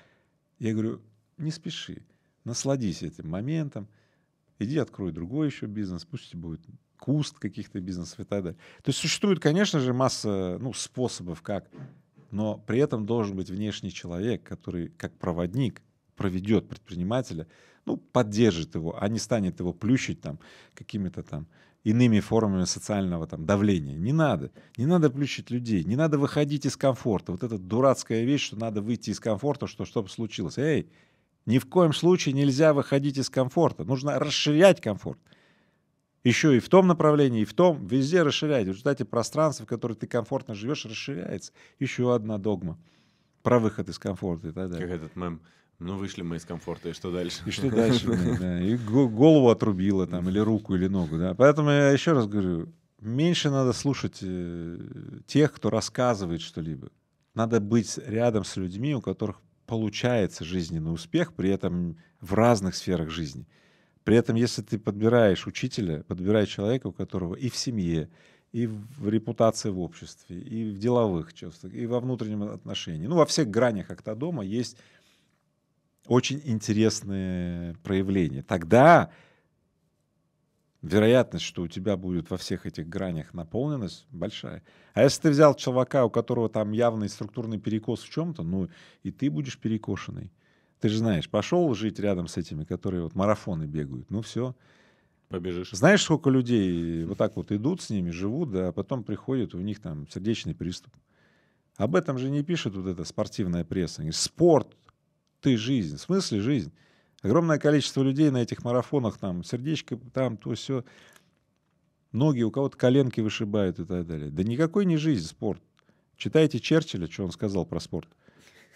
Я говорю, не спеши, насладись этим моментом. Иди открой другой еще бизнес, пусть будет куст каких-то бизнесов и так далее. То есть существует, конечно же, масса ну, способов, как, но при этом должен быть внешний человек, который как проводник проведет предпринимателя, ну, поддержит его, а не станет его плющить там какими-то там иными формами социального там давления. Не надо. Не надо плющить людей. Не надо выходить из комфорта. Вот эта дурацкая вещь, что надо выйти из комфорта, что чтобы случилось. Эй, ни в коем случае нельзя выходить из комфорта. Нужно расширять комфорт еще и в том направлении, и в том, везде расширяйте. В результате пространство, в котором ты комфортно живешь, расширяется. Еще одна догма про выход из комфорта и так далее. Как этот мем. Ну, вышли мы из комфорта, и что дальше? И что дальше? [laughs] И голову отрубило там, или руку, или ногу. Да. Поэтому я еще раз говорю, меньше надо слушать э, тех, кто рассказывает что-либо. Надо быть рядом с людьми, у которых получается жизненный успех, при этом в разных сферах жизни. При этом, если ты подбираешь учителя, подбираешь человека, у которого и в семье, и в репутации в обществе, и в деловых чувствах, и во внутреннем отношении, ну, во всех гранях то дома есть очень интересные проявления. Тогда вероятность, что у тебя будет во всех этих гранях наполненность, большая. А если ты взял чувака, у которого там явный структурный перекос в чем-то, ну и ты будешь перекошенный. Ты же знаешь, пошел жить рядом с этими, которые вот марафоны бегают. Ну все. Побежишь. Знаешь, сколько людей вот так вот идут с ними, живут, да, а потом приходят, у них там сердечный приступ. Об этом же не пишет вот эта спортивная пресса. Говорит, спорт, ты жизнь. В смысле жизнь? Огромное количество людей на этих марафонах, там, сердечко, там, то все. Ноги у кого-то коленки вышибают и так далее. Да никакой не жизнь спорт. Читайте Черчилля, что он сказал про спорт.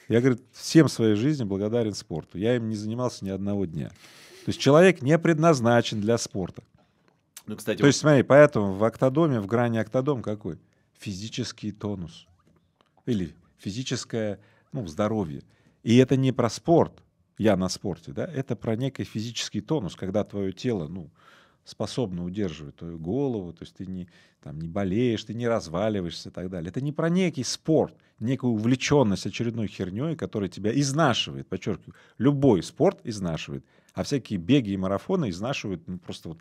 Я, говорит, всем своей жизни благодарен спорту. Я им не занимался ни одного дня. То есть человек не предназначен для спорта. Ну, кстати, То вот... есть, смотри, поэтому в октодоме, в грани октодом какой? Физический тонус. Или физическое ну, здоровье. И это не про спорт, я на спорте, да, это про некий физический тонус, когда твое тело, ну, способно удерживать твою голову, то есть ты не, там, не болеешь, ты не разваливаешься и так далее. Это не про некий спорт, некую увлеченность очередной херней, которая тебя изнашивает, подчеркиваю, любой спорт изнашивает, а всякие беги и марафоны изнашивают ну, просто вот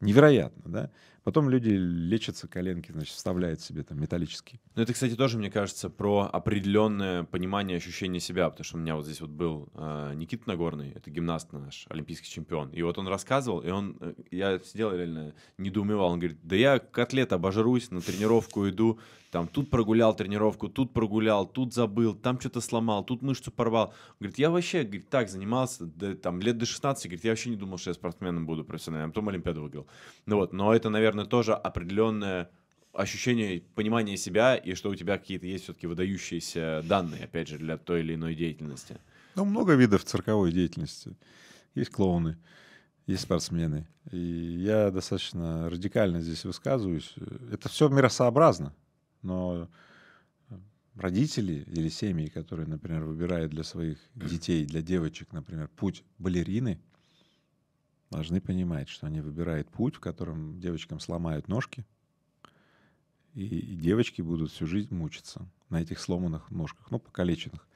невероятно, да. Потом люди лечатся коленки, значит, вставляют себе там металлические. Ну, это, кстати, тоже, мне кажется, про определенное понимание, ощущения себя, потому что у меня вот здесь вот был э, Никита Нагорный, это гимнаст наш, олимпийский чемпион, и вот он рассказывал, и он, э, я сидел реально недоумевал, он говорит, да я котлет обожрусь, на тренировку иду, там тут прогулял тренировку, тут прогулял, тут забыл, там что-то сломал, тут мышцу порвал. Он говорит, я вообще говорит, так занимался, да, там лет до 16, говорит, я вообще не думал, что я спортсменом буду профессиональным, а потом Олимпиаду выиграл. Ну вот, но это, наверное, наверное, тоже определенное ощущение понимания себя и что у тебя какие-то есть все-таки выдающиеся данные, опять же, для той или иной деятельности. Ну, много видов цирковой деятельности. Есть клоуны, есть спортсмены. И я достаточно радикально здесь высказываюсь. Это все миросообразно, но э, родители или семьи, которые, например, выбирают для своих детей, для девочек, например, путь балерины, должны понимать, что они выбирают путь, в котором девочкам сломают ножки, и, и девочки будут всю жизнь мучиться на этих сломанных ножках, ну, покалеченных.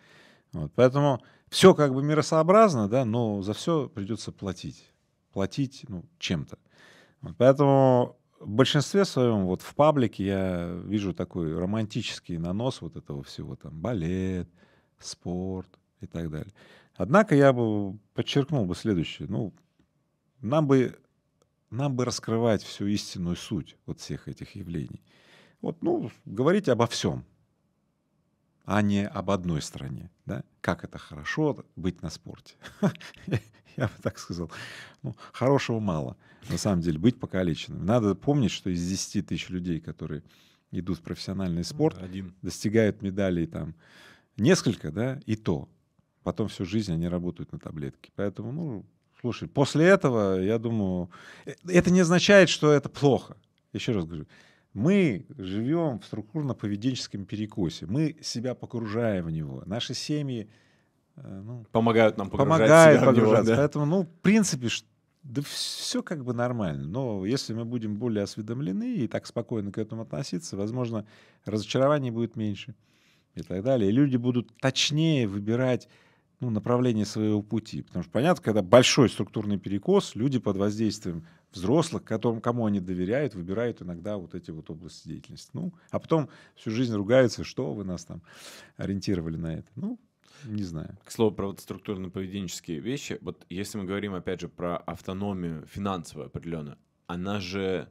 Вот. Поэтому все как бы миросообразно, да, но за все придется платить. Платить ну, чем-то. Вот. Поэтому в большинстве своем вот в паблике я вижу такой романтический нанос вот этого всего, там, балет, спорт и так далее. Однако я бы подчеркнул бы следующее. Ну, нам бы, нам бы раскрывать всю истинную суть вот всех этих явлений. Вот, ну, говорить обо всем, а не об одной стране. Да? Как это хорошо быть на спорте. [laughs] Я бы так сказал. Ну, хорошего мало. На самом деле, быть покалеченным. Надо помнить, что из 10 тысяч людей, которые идут в профессиональный ну спорт, Один. достигают медалей там несколько, да, и то. Потом всю жизнь они работают на таблетке. Поэтому, ну, Слушай, после этого, я думаю, э, это не означает, что это плохо. Еще раз говорю, мы живем в структурно-поведенческом перекосе. Мы себя погружаем в него. Наши семьи э, ну, помогают нам погружать помогают себя погружаться. В него, да? Поэтому, ну, в принципе, да все как бы нормально. Но если мы будем более осведомлены и так спокойно к этому относиться, возможно, разочарований будет меньше и так далее. И люди будут точнее выбирать ну, направление своего пути. Потому что, понятно, когда большой структурный перекос, люди под воздействием взрослых, которым, кому они доверяют, выбирают иногда вот эти вот области деятельности. Ну, а потом всю жизнь ругаются, что вы нас там ориентировали на это. Ну, не знаю. К слову, про вот структурно-поведенческие вещи. Вот если мы говорим, опять же, про автономию финансовую определенную, она же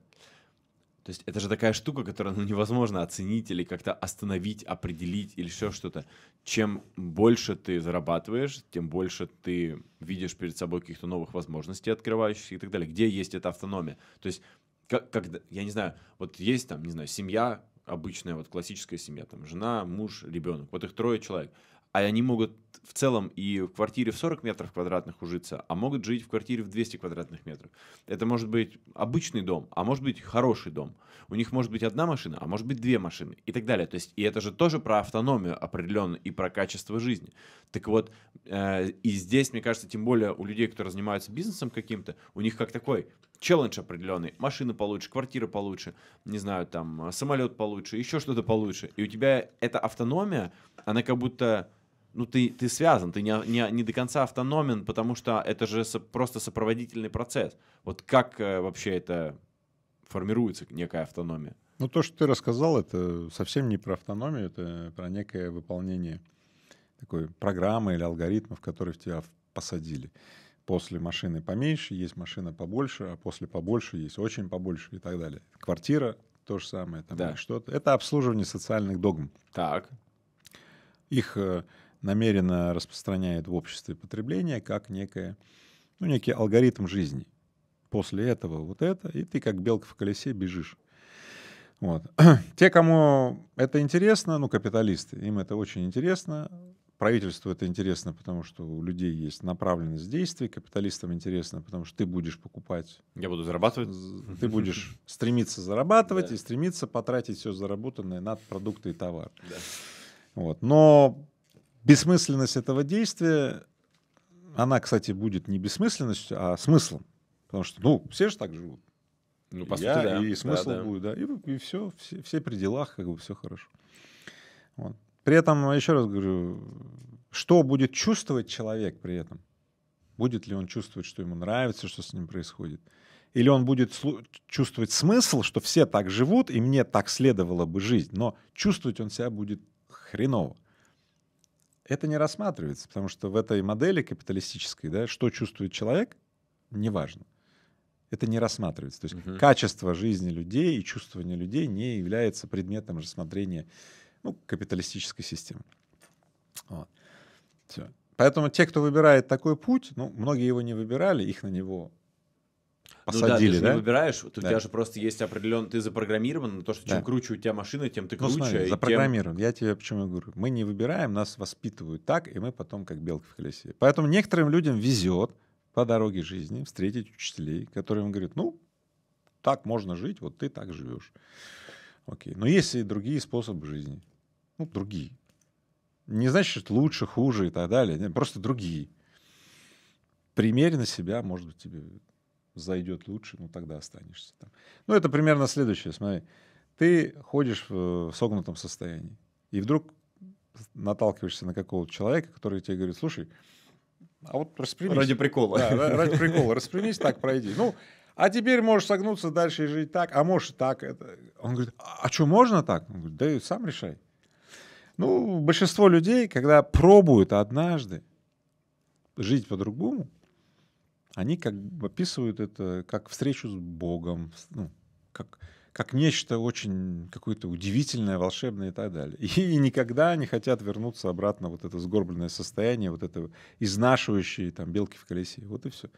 то есть это же такая штука, которую ну, невозможно оценить или как-то остановить, определить или еще что-то. Чем больше ты зарабатываешь, тем больше ты видишь перед собой каких-то новых возможностей открывающихся и так далее. Где есть эта автономия? То есть, как, как я не знаю, вот есть там, не знаю, семья, обычная вот классическая семья, там жена, муж, ребенок, вот их трое человек, а они могут в целом и в квартире в 40 метров квадратных ужиться, а могут жить в квартире в 200 квадратных метров. Это может быть обычный дом, а может быть хороший дом. У них может быть одна машина, а может быть две машины и так далее. То есть, и это же тоже про автономию определенно и про качество жизни. Так вот, э, и здесь, мне кажется, тем более у людей, которые занимаются бизнесом каким-то, у них как такой челлендж определенный. Машина получше, квартира получше, не знаю, там, самолет получше, еще что-то получше. И у тебя эта автономия, она как будто ну, ты, ты связан, ты не, не, не до конца автономен, потому что это же со, просто сопроводительный процесс. Вот как э, вообще это формируется, некая автономия? Ну, то, что ты рассказал, это совсем не про автономию, это про некое выполнение такой программы или алгоритмов, которые в тебя посадили. После машины поменьше есть машина побольше, а после побольше есть очень побольше и так далее. Квартира то же самое, там да. что-то. Это обслуживание социальных догм. Так. Их э, намеренно распространяет в обществе потребление как некое, ну, некий алгоритм жизни. После этого вот это, и ты как белка в колесе бежишь. Вот. [clears throat] Те, кому это интересно, ну, капиталисты, им это очень интересно. Правительству это интересно, потому что у людей есть направленность действий. Капиталистам интересно, потому что ты будешь покупать. Я буду зарабатывать. Ты будешь [laughs] стремиться зарабатывать да. и стремиться потратить все заработанное на продукты и товар. Да. Вот. Но бессмысленность этого действия, она, кстати, будет не бессмысленностью, а смыслом. Потому что, ну, все же так живут. Ну, по сути, Я, да. И смысл да, да. будет, да. И, и все, все, все при делах, как бы все хорошо. Вот. При этом, ну, еще раз говорю, что будет чувствовать человек при этом? Будет ли он чувствовать, что ему нравится, что с ним происходит? Или он будет чувствовать смысл, что все так живут, и мне так следовало бы жить, но чувствовать он себя будет хреново это не рассматривается, потому что в этой модели капиталистической, да, что чувствует человек, неважно. Это не рассматривается. То есть угу. качество жизни людей и чувствование людей не является предметом рассмотрения ну, капиталистической системы. Вот. Все. Поэтому те, кто выбирает такой путь, ну, многие его не выбирали, их на него ну посадили, ну, да? Ты да? выбираешь, у да. тебя же просто есть определенный, ты запрограммирован на то, что чем да. круче у тебя машина, тем ты ну, круче. Ну, смотри, запрограммирован. Тем... Я тебе почему говорю. Мы не выбираем, нас воспитывают так, и мы потом как белка в колесе. Поэтому некоторым людям везет по дороге жизни встретить учителей, которые им говорят, ну, так можно жить, вот ты так живешь. Окей. Но есть и другие способы жизни. Ну, другие. Не значит, лучше, хуже и так далее. Нет, просто другие. Примерь на себя, может быть, тебе зайдет лучше, ну тогда останешься там. Ну это примерно следующее, смотри. Ты ходишь в согнутом состоянии, и вдруг наталкиваешься на какого-то человека, который тебе говорит, слушай, а вот распрямись. Ради прикола. Да, ради прикола. Распрямись, так пройди. Ну, а теперь можешь согнуться дальше и жить так, а можешь так. Он говорит, а, а что, можно так? Он говорит, да и сам решай. Ну, большинство людей, когда пробуют однажды жить по-другому, они как бы описывают это как встречу с Богом, ну, как, как нечто очень какое-то удивительное, волшебное и так далее. И, и никогда не хотят вернуться обратно вот это сгорбленное состояние, вот это изнашивающие там белки в колесе. Вот и все.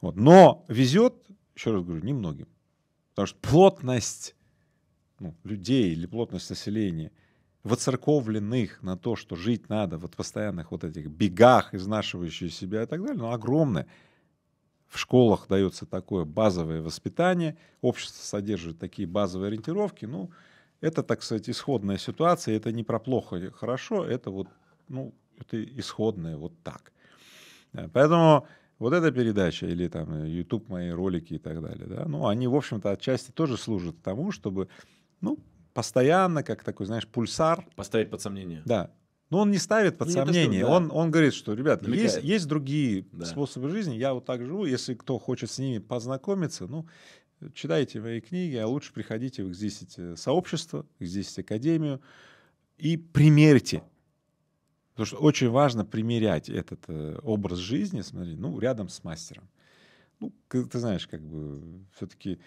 Вот. Но везет, еще раз говорю, немногим. Потому что плотность ну, людей или плотность населения – воцерковленных на то, что жить надо, вот в постоянных вот этих бегах, изнашивающих себя и так далее, но огромное в школах дается такое базовое воспитание, общество содержит такие базовые ориентировки, ну, это, так сказать, исходная ситуация, это не про плохо и хорошо, это вот, ну, это исходное вот так. Э, поэтому вот эта передача или там YouTube мои ролики и так далее, да, ну, они, в общем-то, отчасти тоже служат тому, чтобы, ну, постоянно, как такой, знаешь, пульсар. Поставить под сомнение. Да, но он не ставит под ну, сомнение. он, он говорит, что, ребят, есть, есть другие да. способы жизни. Я вот так живу. Если кто хочет с ними познакомиться, ну, читайте мои книги, а лучше приходите в «Экзистите» сообщество, «Экзистите» академию и примерьте. Потому что очень важно примерять этот э, образ жизни, смотри, ну, рядом с мастером. Ну, ты знаешь, как бы все-таки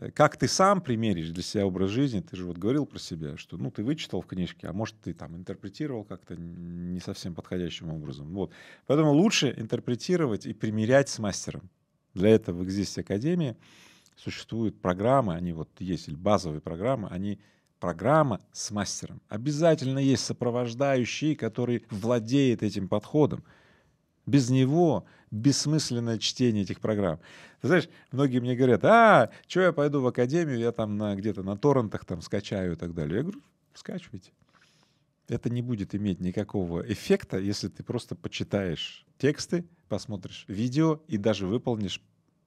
Э, как ты сам примеришь для себя образ жизни, ты же вот говорил про себя, что ну ты вычитал в книжке, а может ты там интерпретировал как-то не совсем подходящим образом. Вот. Поэтому лучше интерпретировать и примерять с мастером. Для этого в Exist Академии существуют программы, они вот есть, или базовые программы, они программа с мастером. Обязательно есть сопровождающий, который владеет этим подходом. Без него бессмысленное чтение этих программ. Ты знаешь, многие мне говорят, а, что я пойду в академию, я там на, где-то на торрентах там скачаю и так далее. Я говорю, скачивайте. Это не будет иметь никакого эффекта, если ты просто почитаешь тексты, посмотришь видео и даже выполнишь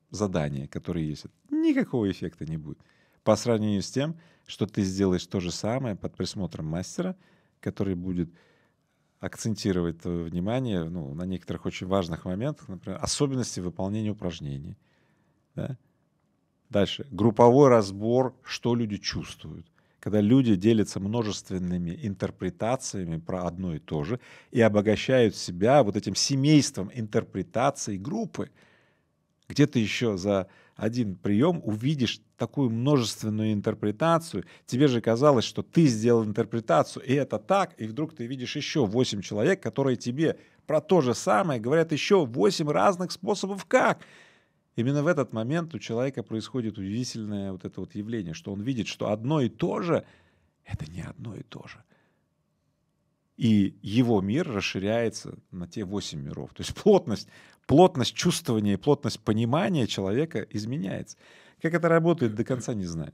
задания, которые есть. Никакого эффекта не будет. По сравнению с тем, что ты сделаешь то же самое под присмотром мастера, который будет акцентировать внимание ну, на некоторых очень важных моментах, например, особенности выполнения упражнений. Да? Дальше. Групповой разбор, что люди чувствуют. Когда люди делятся множественными интерпретациями про одно и то же и обогащают себя вот этим семейством интерпретаций группы. Где-то еще за один прием, увидишь такую множественную интерпретацию. Тебе же казалось, что ты сделал интерпретацию, и это так, и вдруг ты видишь еще 8 человек, которые тебе про то же самое говорят еще 8 разных способов как. Именно в этот момент у человека происходит удивительное вот это вот явление, что он видит, что одно и то же — это не одно и то же. И его мир расширяется на те восемь миров. То есть плотность плотность чувствования и плотность понимания человека изменяется. Как это работает, до конца не знаю.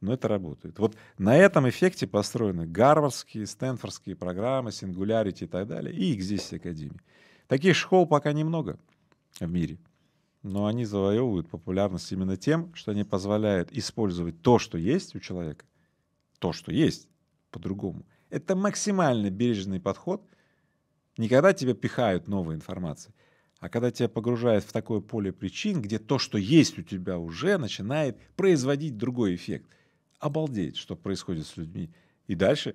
Но это работает. Вот на этом эффекте построены гарвардские, стэнфордские программы, сингулярити и так далее, и их здесь академии. Таких школ пока немного в мире. Но они завоевывают популярность именно тем, что они позволяют использовать то, что есть у человека, то, что есть, по-другому. Это максимально бережный подход. Никогда тебя пихают новые информации. А когда тебя погружают в такое поле причин, где то, что есть у тебя уже, начинает производить другой эффект. Обалдеть, что происходит с людьми. И дальше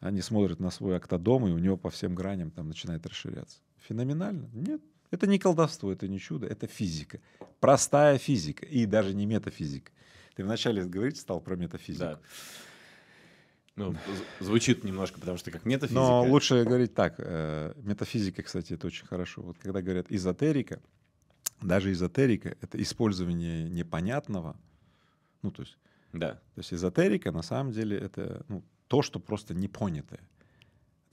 они смотрят на свой октодом, и у него по всем граням там начинает расширяться. Феноменально? Нет. Это не колдовство, это не чудо, это физика. Простая физика и даже не метафизика. Ты вначале говорить стал про метафизику. Да. Ну, звучит немножко, потому что как метафизика. Но лучше говорить так. Э, метафизика, кстати, это очень хорошо. Вот когда говорят эзотерика, даже эзотерика — это использование непонятного. Ну, то есть... Да. То есть эзотерика, на самом деле, это ну, то, что просто не Ты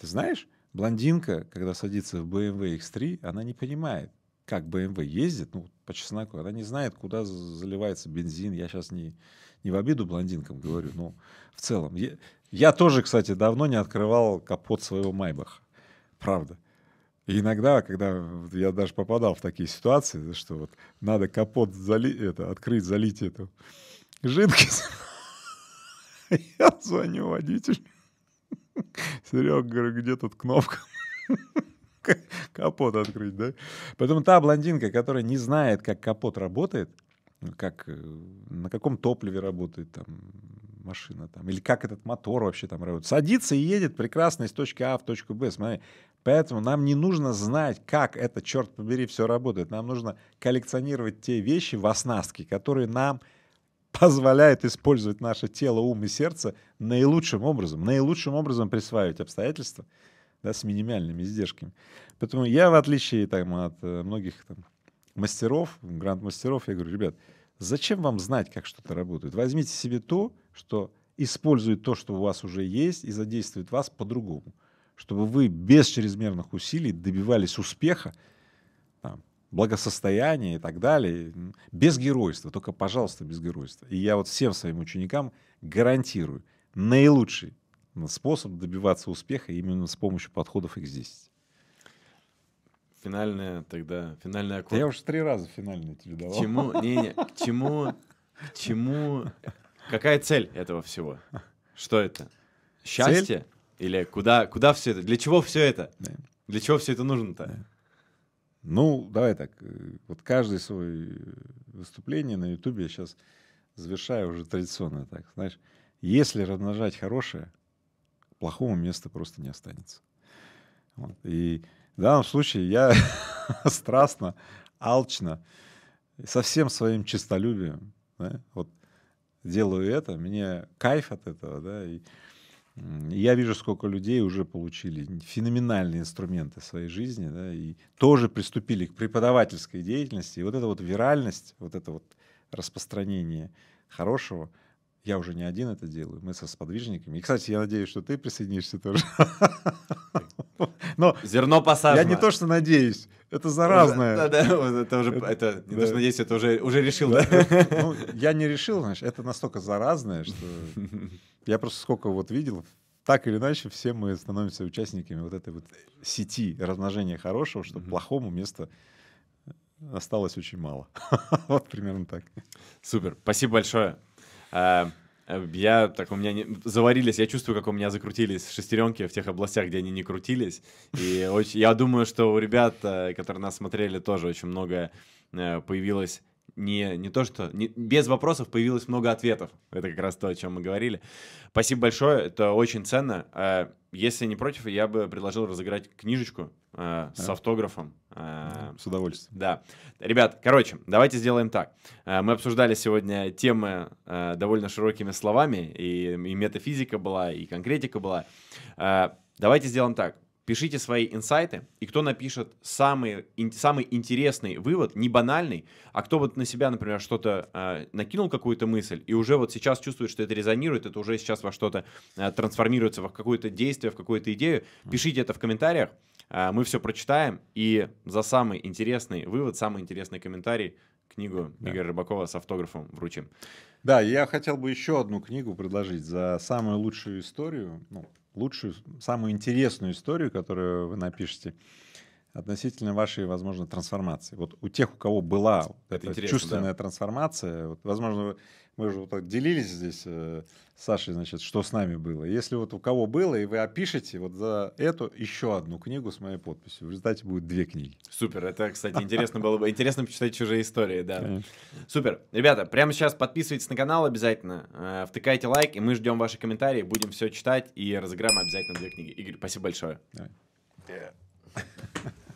знаешь, блондинка, когда садится в BMW X3, она не понимает, как BMW ездит, ну, по чесноку, она не знает, куда заливается бензин. Я сейчас не, не в обиду блондинкам говорю, но в целом. Я тоже, кстати, давно не открывал капот своего Майбаха. Правда. И иногда, когда я даже попадал в такие ситуации, что вот надо капот зали, это, открыть, залить эту жидкость, [laughs] я звоню водителю. [laughs] Серега говорю, где тут кнопка? [laughs] Капот открыть, да? Поэтому та блондинка, которая не знает, как капот работает, как, э, на каком топливе работает, там, машина там, или как этот мотор вообще там работает. Садится и едет прекрасно из точки А в точку Б, смотри. Поэтому нам не нужно знать, как это, черт побери, все работает. Нам нужно коллекционировать те вещи в оснастке, которые нам позволяют использовать наше тело, ум и сердце наилучшим образом, наилучшим образом присваивать обстоятельства да, с минимальными издержками. Поэтому я, в отличие там, от э, многих там, мастеров, гранд-мастеров, я говорю, ребят, Зачем вам знать, как что-то работает? Возьмите себе то, что использует то, что у вас уже есть, и задействует вас по-другому. Чтобы вы без чрезмерных усилий добивались успеха, там, благосостояния и так далее, без геройства, только, пожалуйста, без геройства. И я вот всем своим ученикам гарантирую, наилучший способ добиваться успеха именно с помощью подходов X10 финальная тогда, финальный аккорд. Я уже три раза финальный тебе давал. К чему, [laughs] не, не, к чему, к чему, какая цель этого всего? Что это? Счастье? Цель? Или куда, куда все это? Для чего все это? Да. Для чего все это нужно-то? Да. Ну, давай так. Э, вот каждое свое выступление на Ютубе я сейчас завершаю уже традиционно так. Знаешь, если размножать хорошее, плохого места просто не останется. Вот. И в данном случае я [laughs] страстно, алчно, со всем своим честолюбием, да, вот делаю это, мне кайф от этого, да, и я вижу, сколько людей уже получили феноменальные инструменты своей жизни, да, и тоже приступили к преподавательской деятельности. И вот эта вот виральность, вот это вот распространение хорошего — я уже не один это делаю, мы со сподвижниками. И, кстати, я надеюсь, что ты присоединишься тоже. [laughs] Но Зерно посажено. Я не то, что надеюсь, это заразное. Да, да, это уже, это, не то, что надеюсь, это уже, уже решил, да? Ну, ну, я не решил, значит. это настолько заразное, что я просто сколько вот видел, так или иначе, все мы становимся участниками вот этой вот сети размножения хорошего, что плохому места осталось очень мало. [laughs] вот примерно так. Супер, спасибо большое. А, я так у меня не... заварились, я чувствую, как у меня закрутились шестеренки в тех областях, где они не крутились. И очень... я думаю, что у ребят, э, которые нас смотрели, тоже очень многое э, появилось не, не то, что... Не, без вопросов появилось много ответов. Это как раз то, о чем мы говорили. Спасибо большое, это очень ценно. Э, если не против, я бы предложил разыграть книжечку э, с а? автографом. Э, с удовольствием. Да. Ребят, короче, давайте сделаем так. Э, мы обсуждали сегодня темы э, довольно широкими словами, и, и метафизика была, и конкретика была. Э, давайте сделаем так. Пишите свои инсайты, и кто напишет самый, ин, самый интересный вывод, не банальный, а кто вот на себя, например, что-то э, накинул какую-то мысль, и уже вот сейчас чувствует, что это резонирует, это уже сейчас во что-то э, трансформируется, в какое-то действие, в какую-то идею, пишите это в комментариях, э, мы все прочитаем, и за самый интересный вывод, самый интересный комментарий книгу да. Игоря Рыбакова с автографом вручим. Да, я хотел бы еще одну книгу предложить за самую лучшую историю. Ну, лучшую, самую интересную историю, которую вы напишете относительно вашей, возможно, трансформации. Вот у тех, у кого была это эта чувственная да. трансформация, вот, возможно, мы же вот так делились здесь э, Сашей, значит, что с нами было. Если вот у кого было, и вы опишете вот за эту еще одну книгу с моей подписью, в результате будет две книги. Супер, это, кстати, [laughs] интересно было бы, интересно почитать чужие истории, да. Супер. Ребята, прямо сейчас подписывайтесь на канал обязательно, э, втыкайте лайк, и мы ждем ваши комментарии, будем все читать и разыграем обязательно две книги. Игорь, спасибо большое. Yeah. [laughs]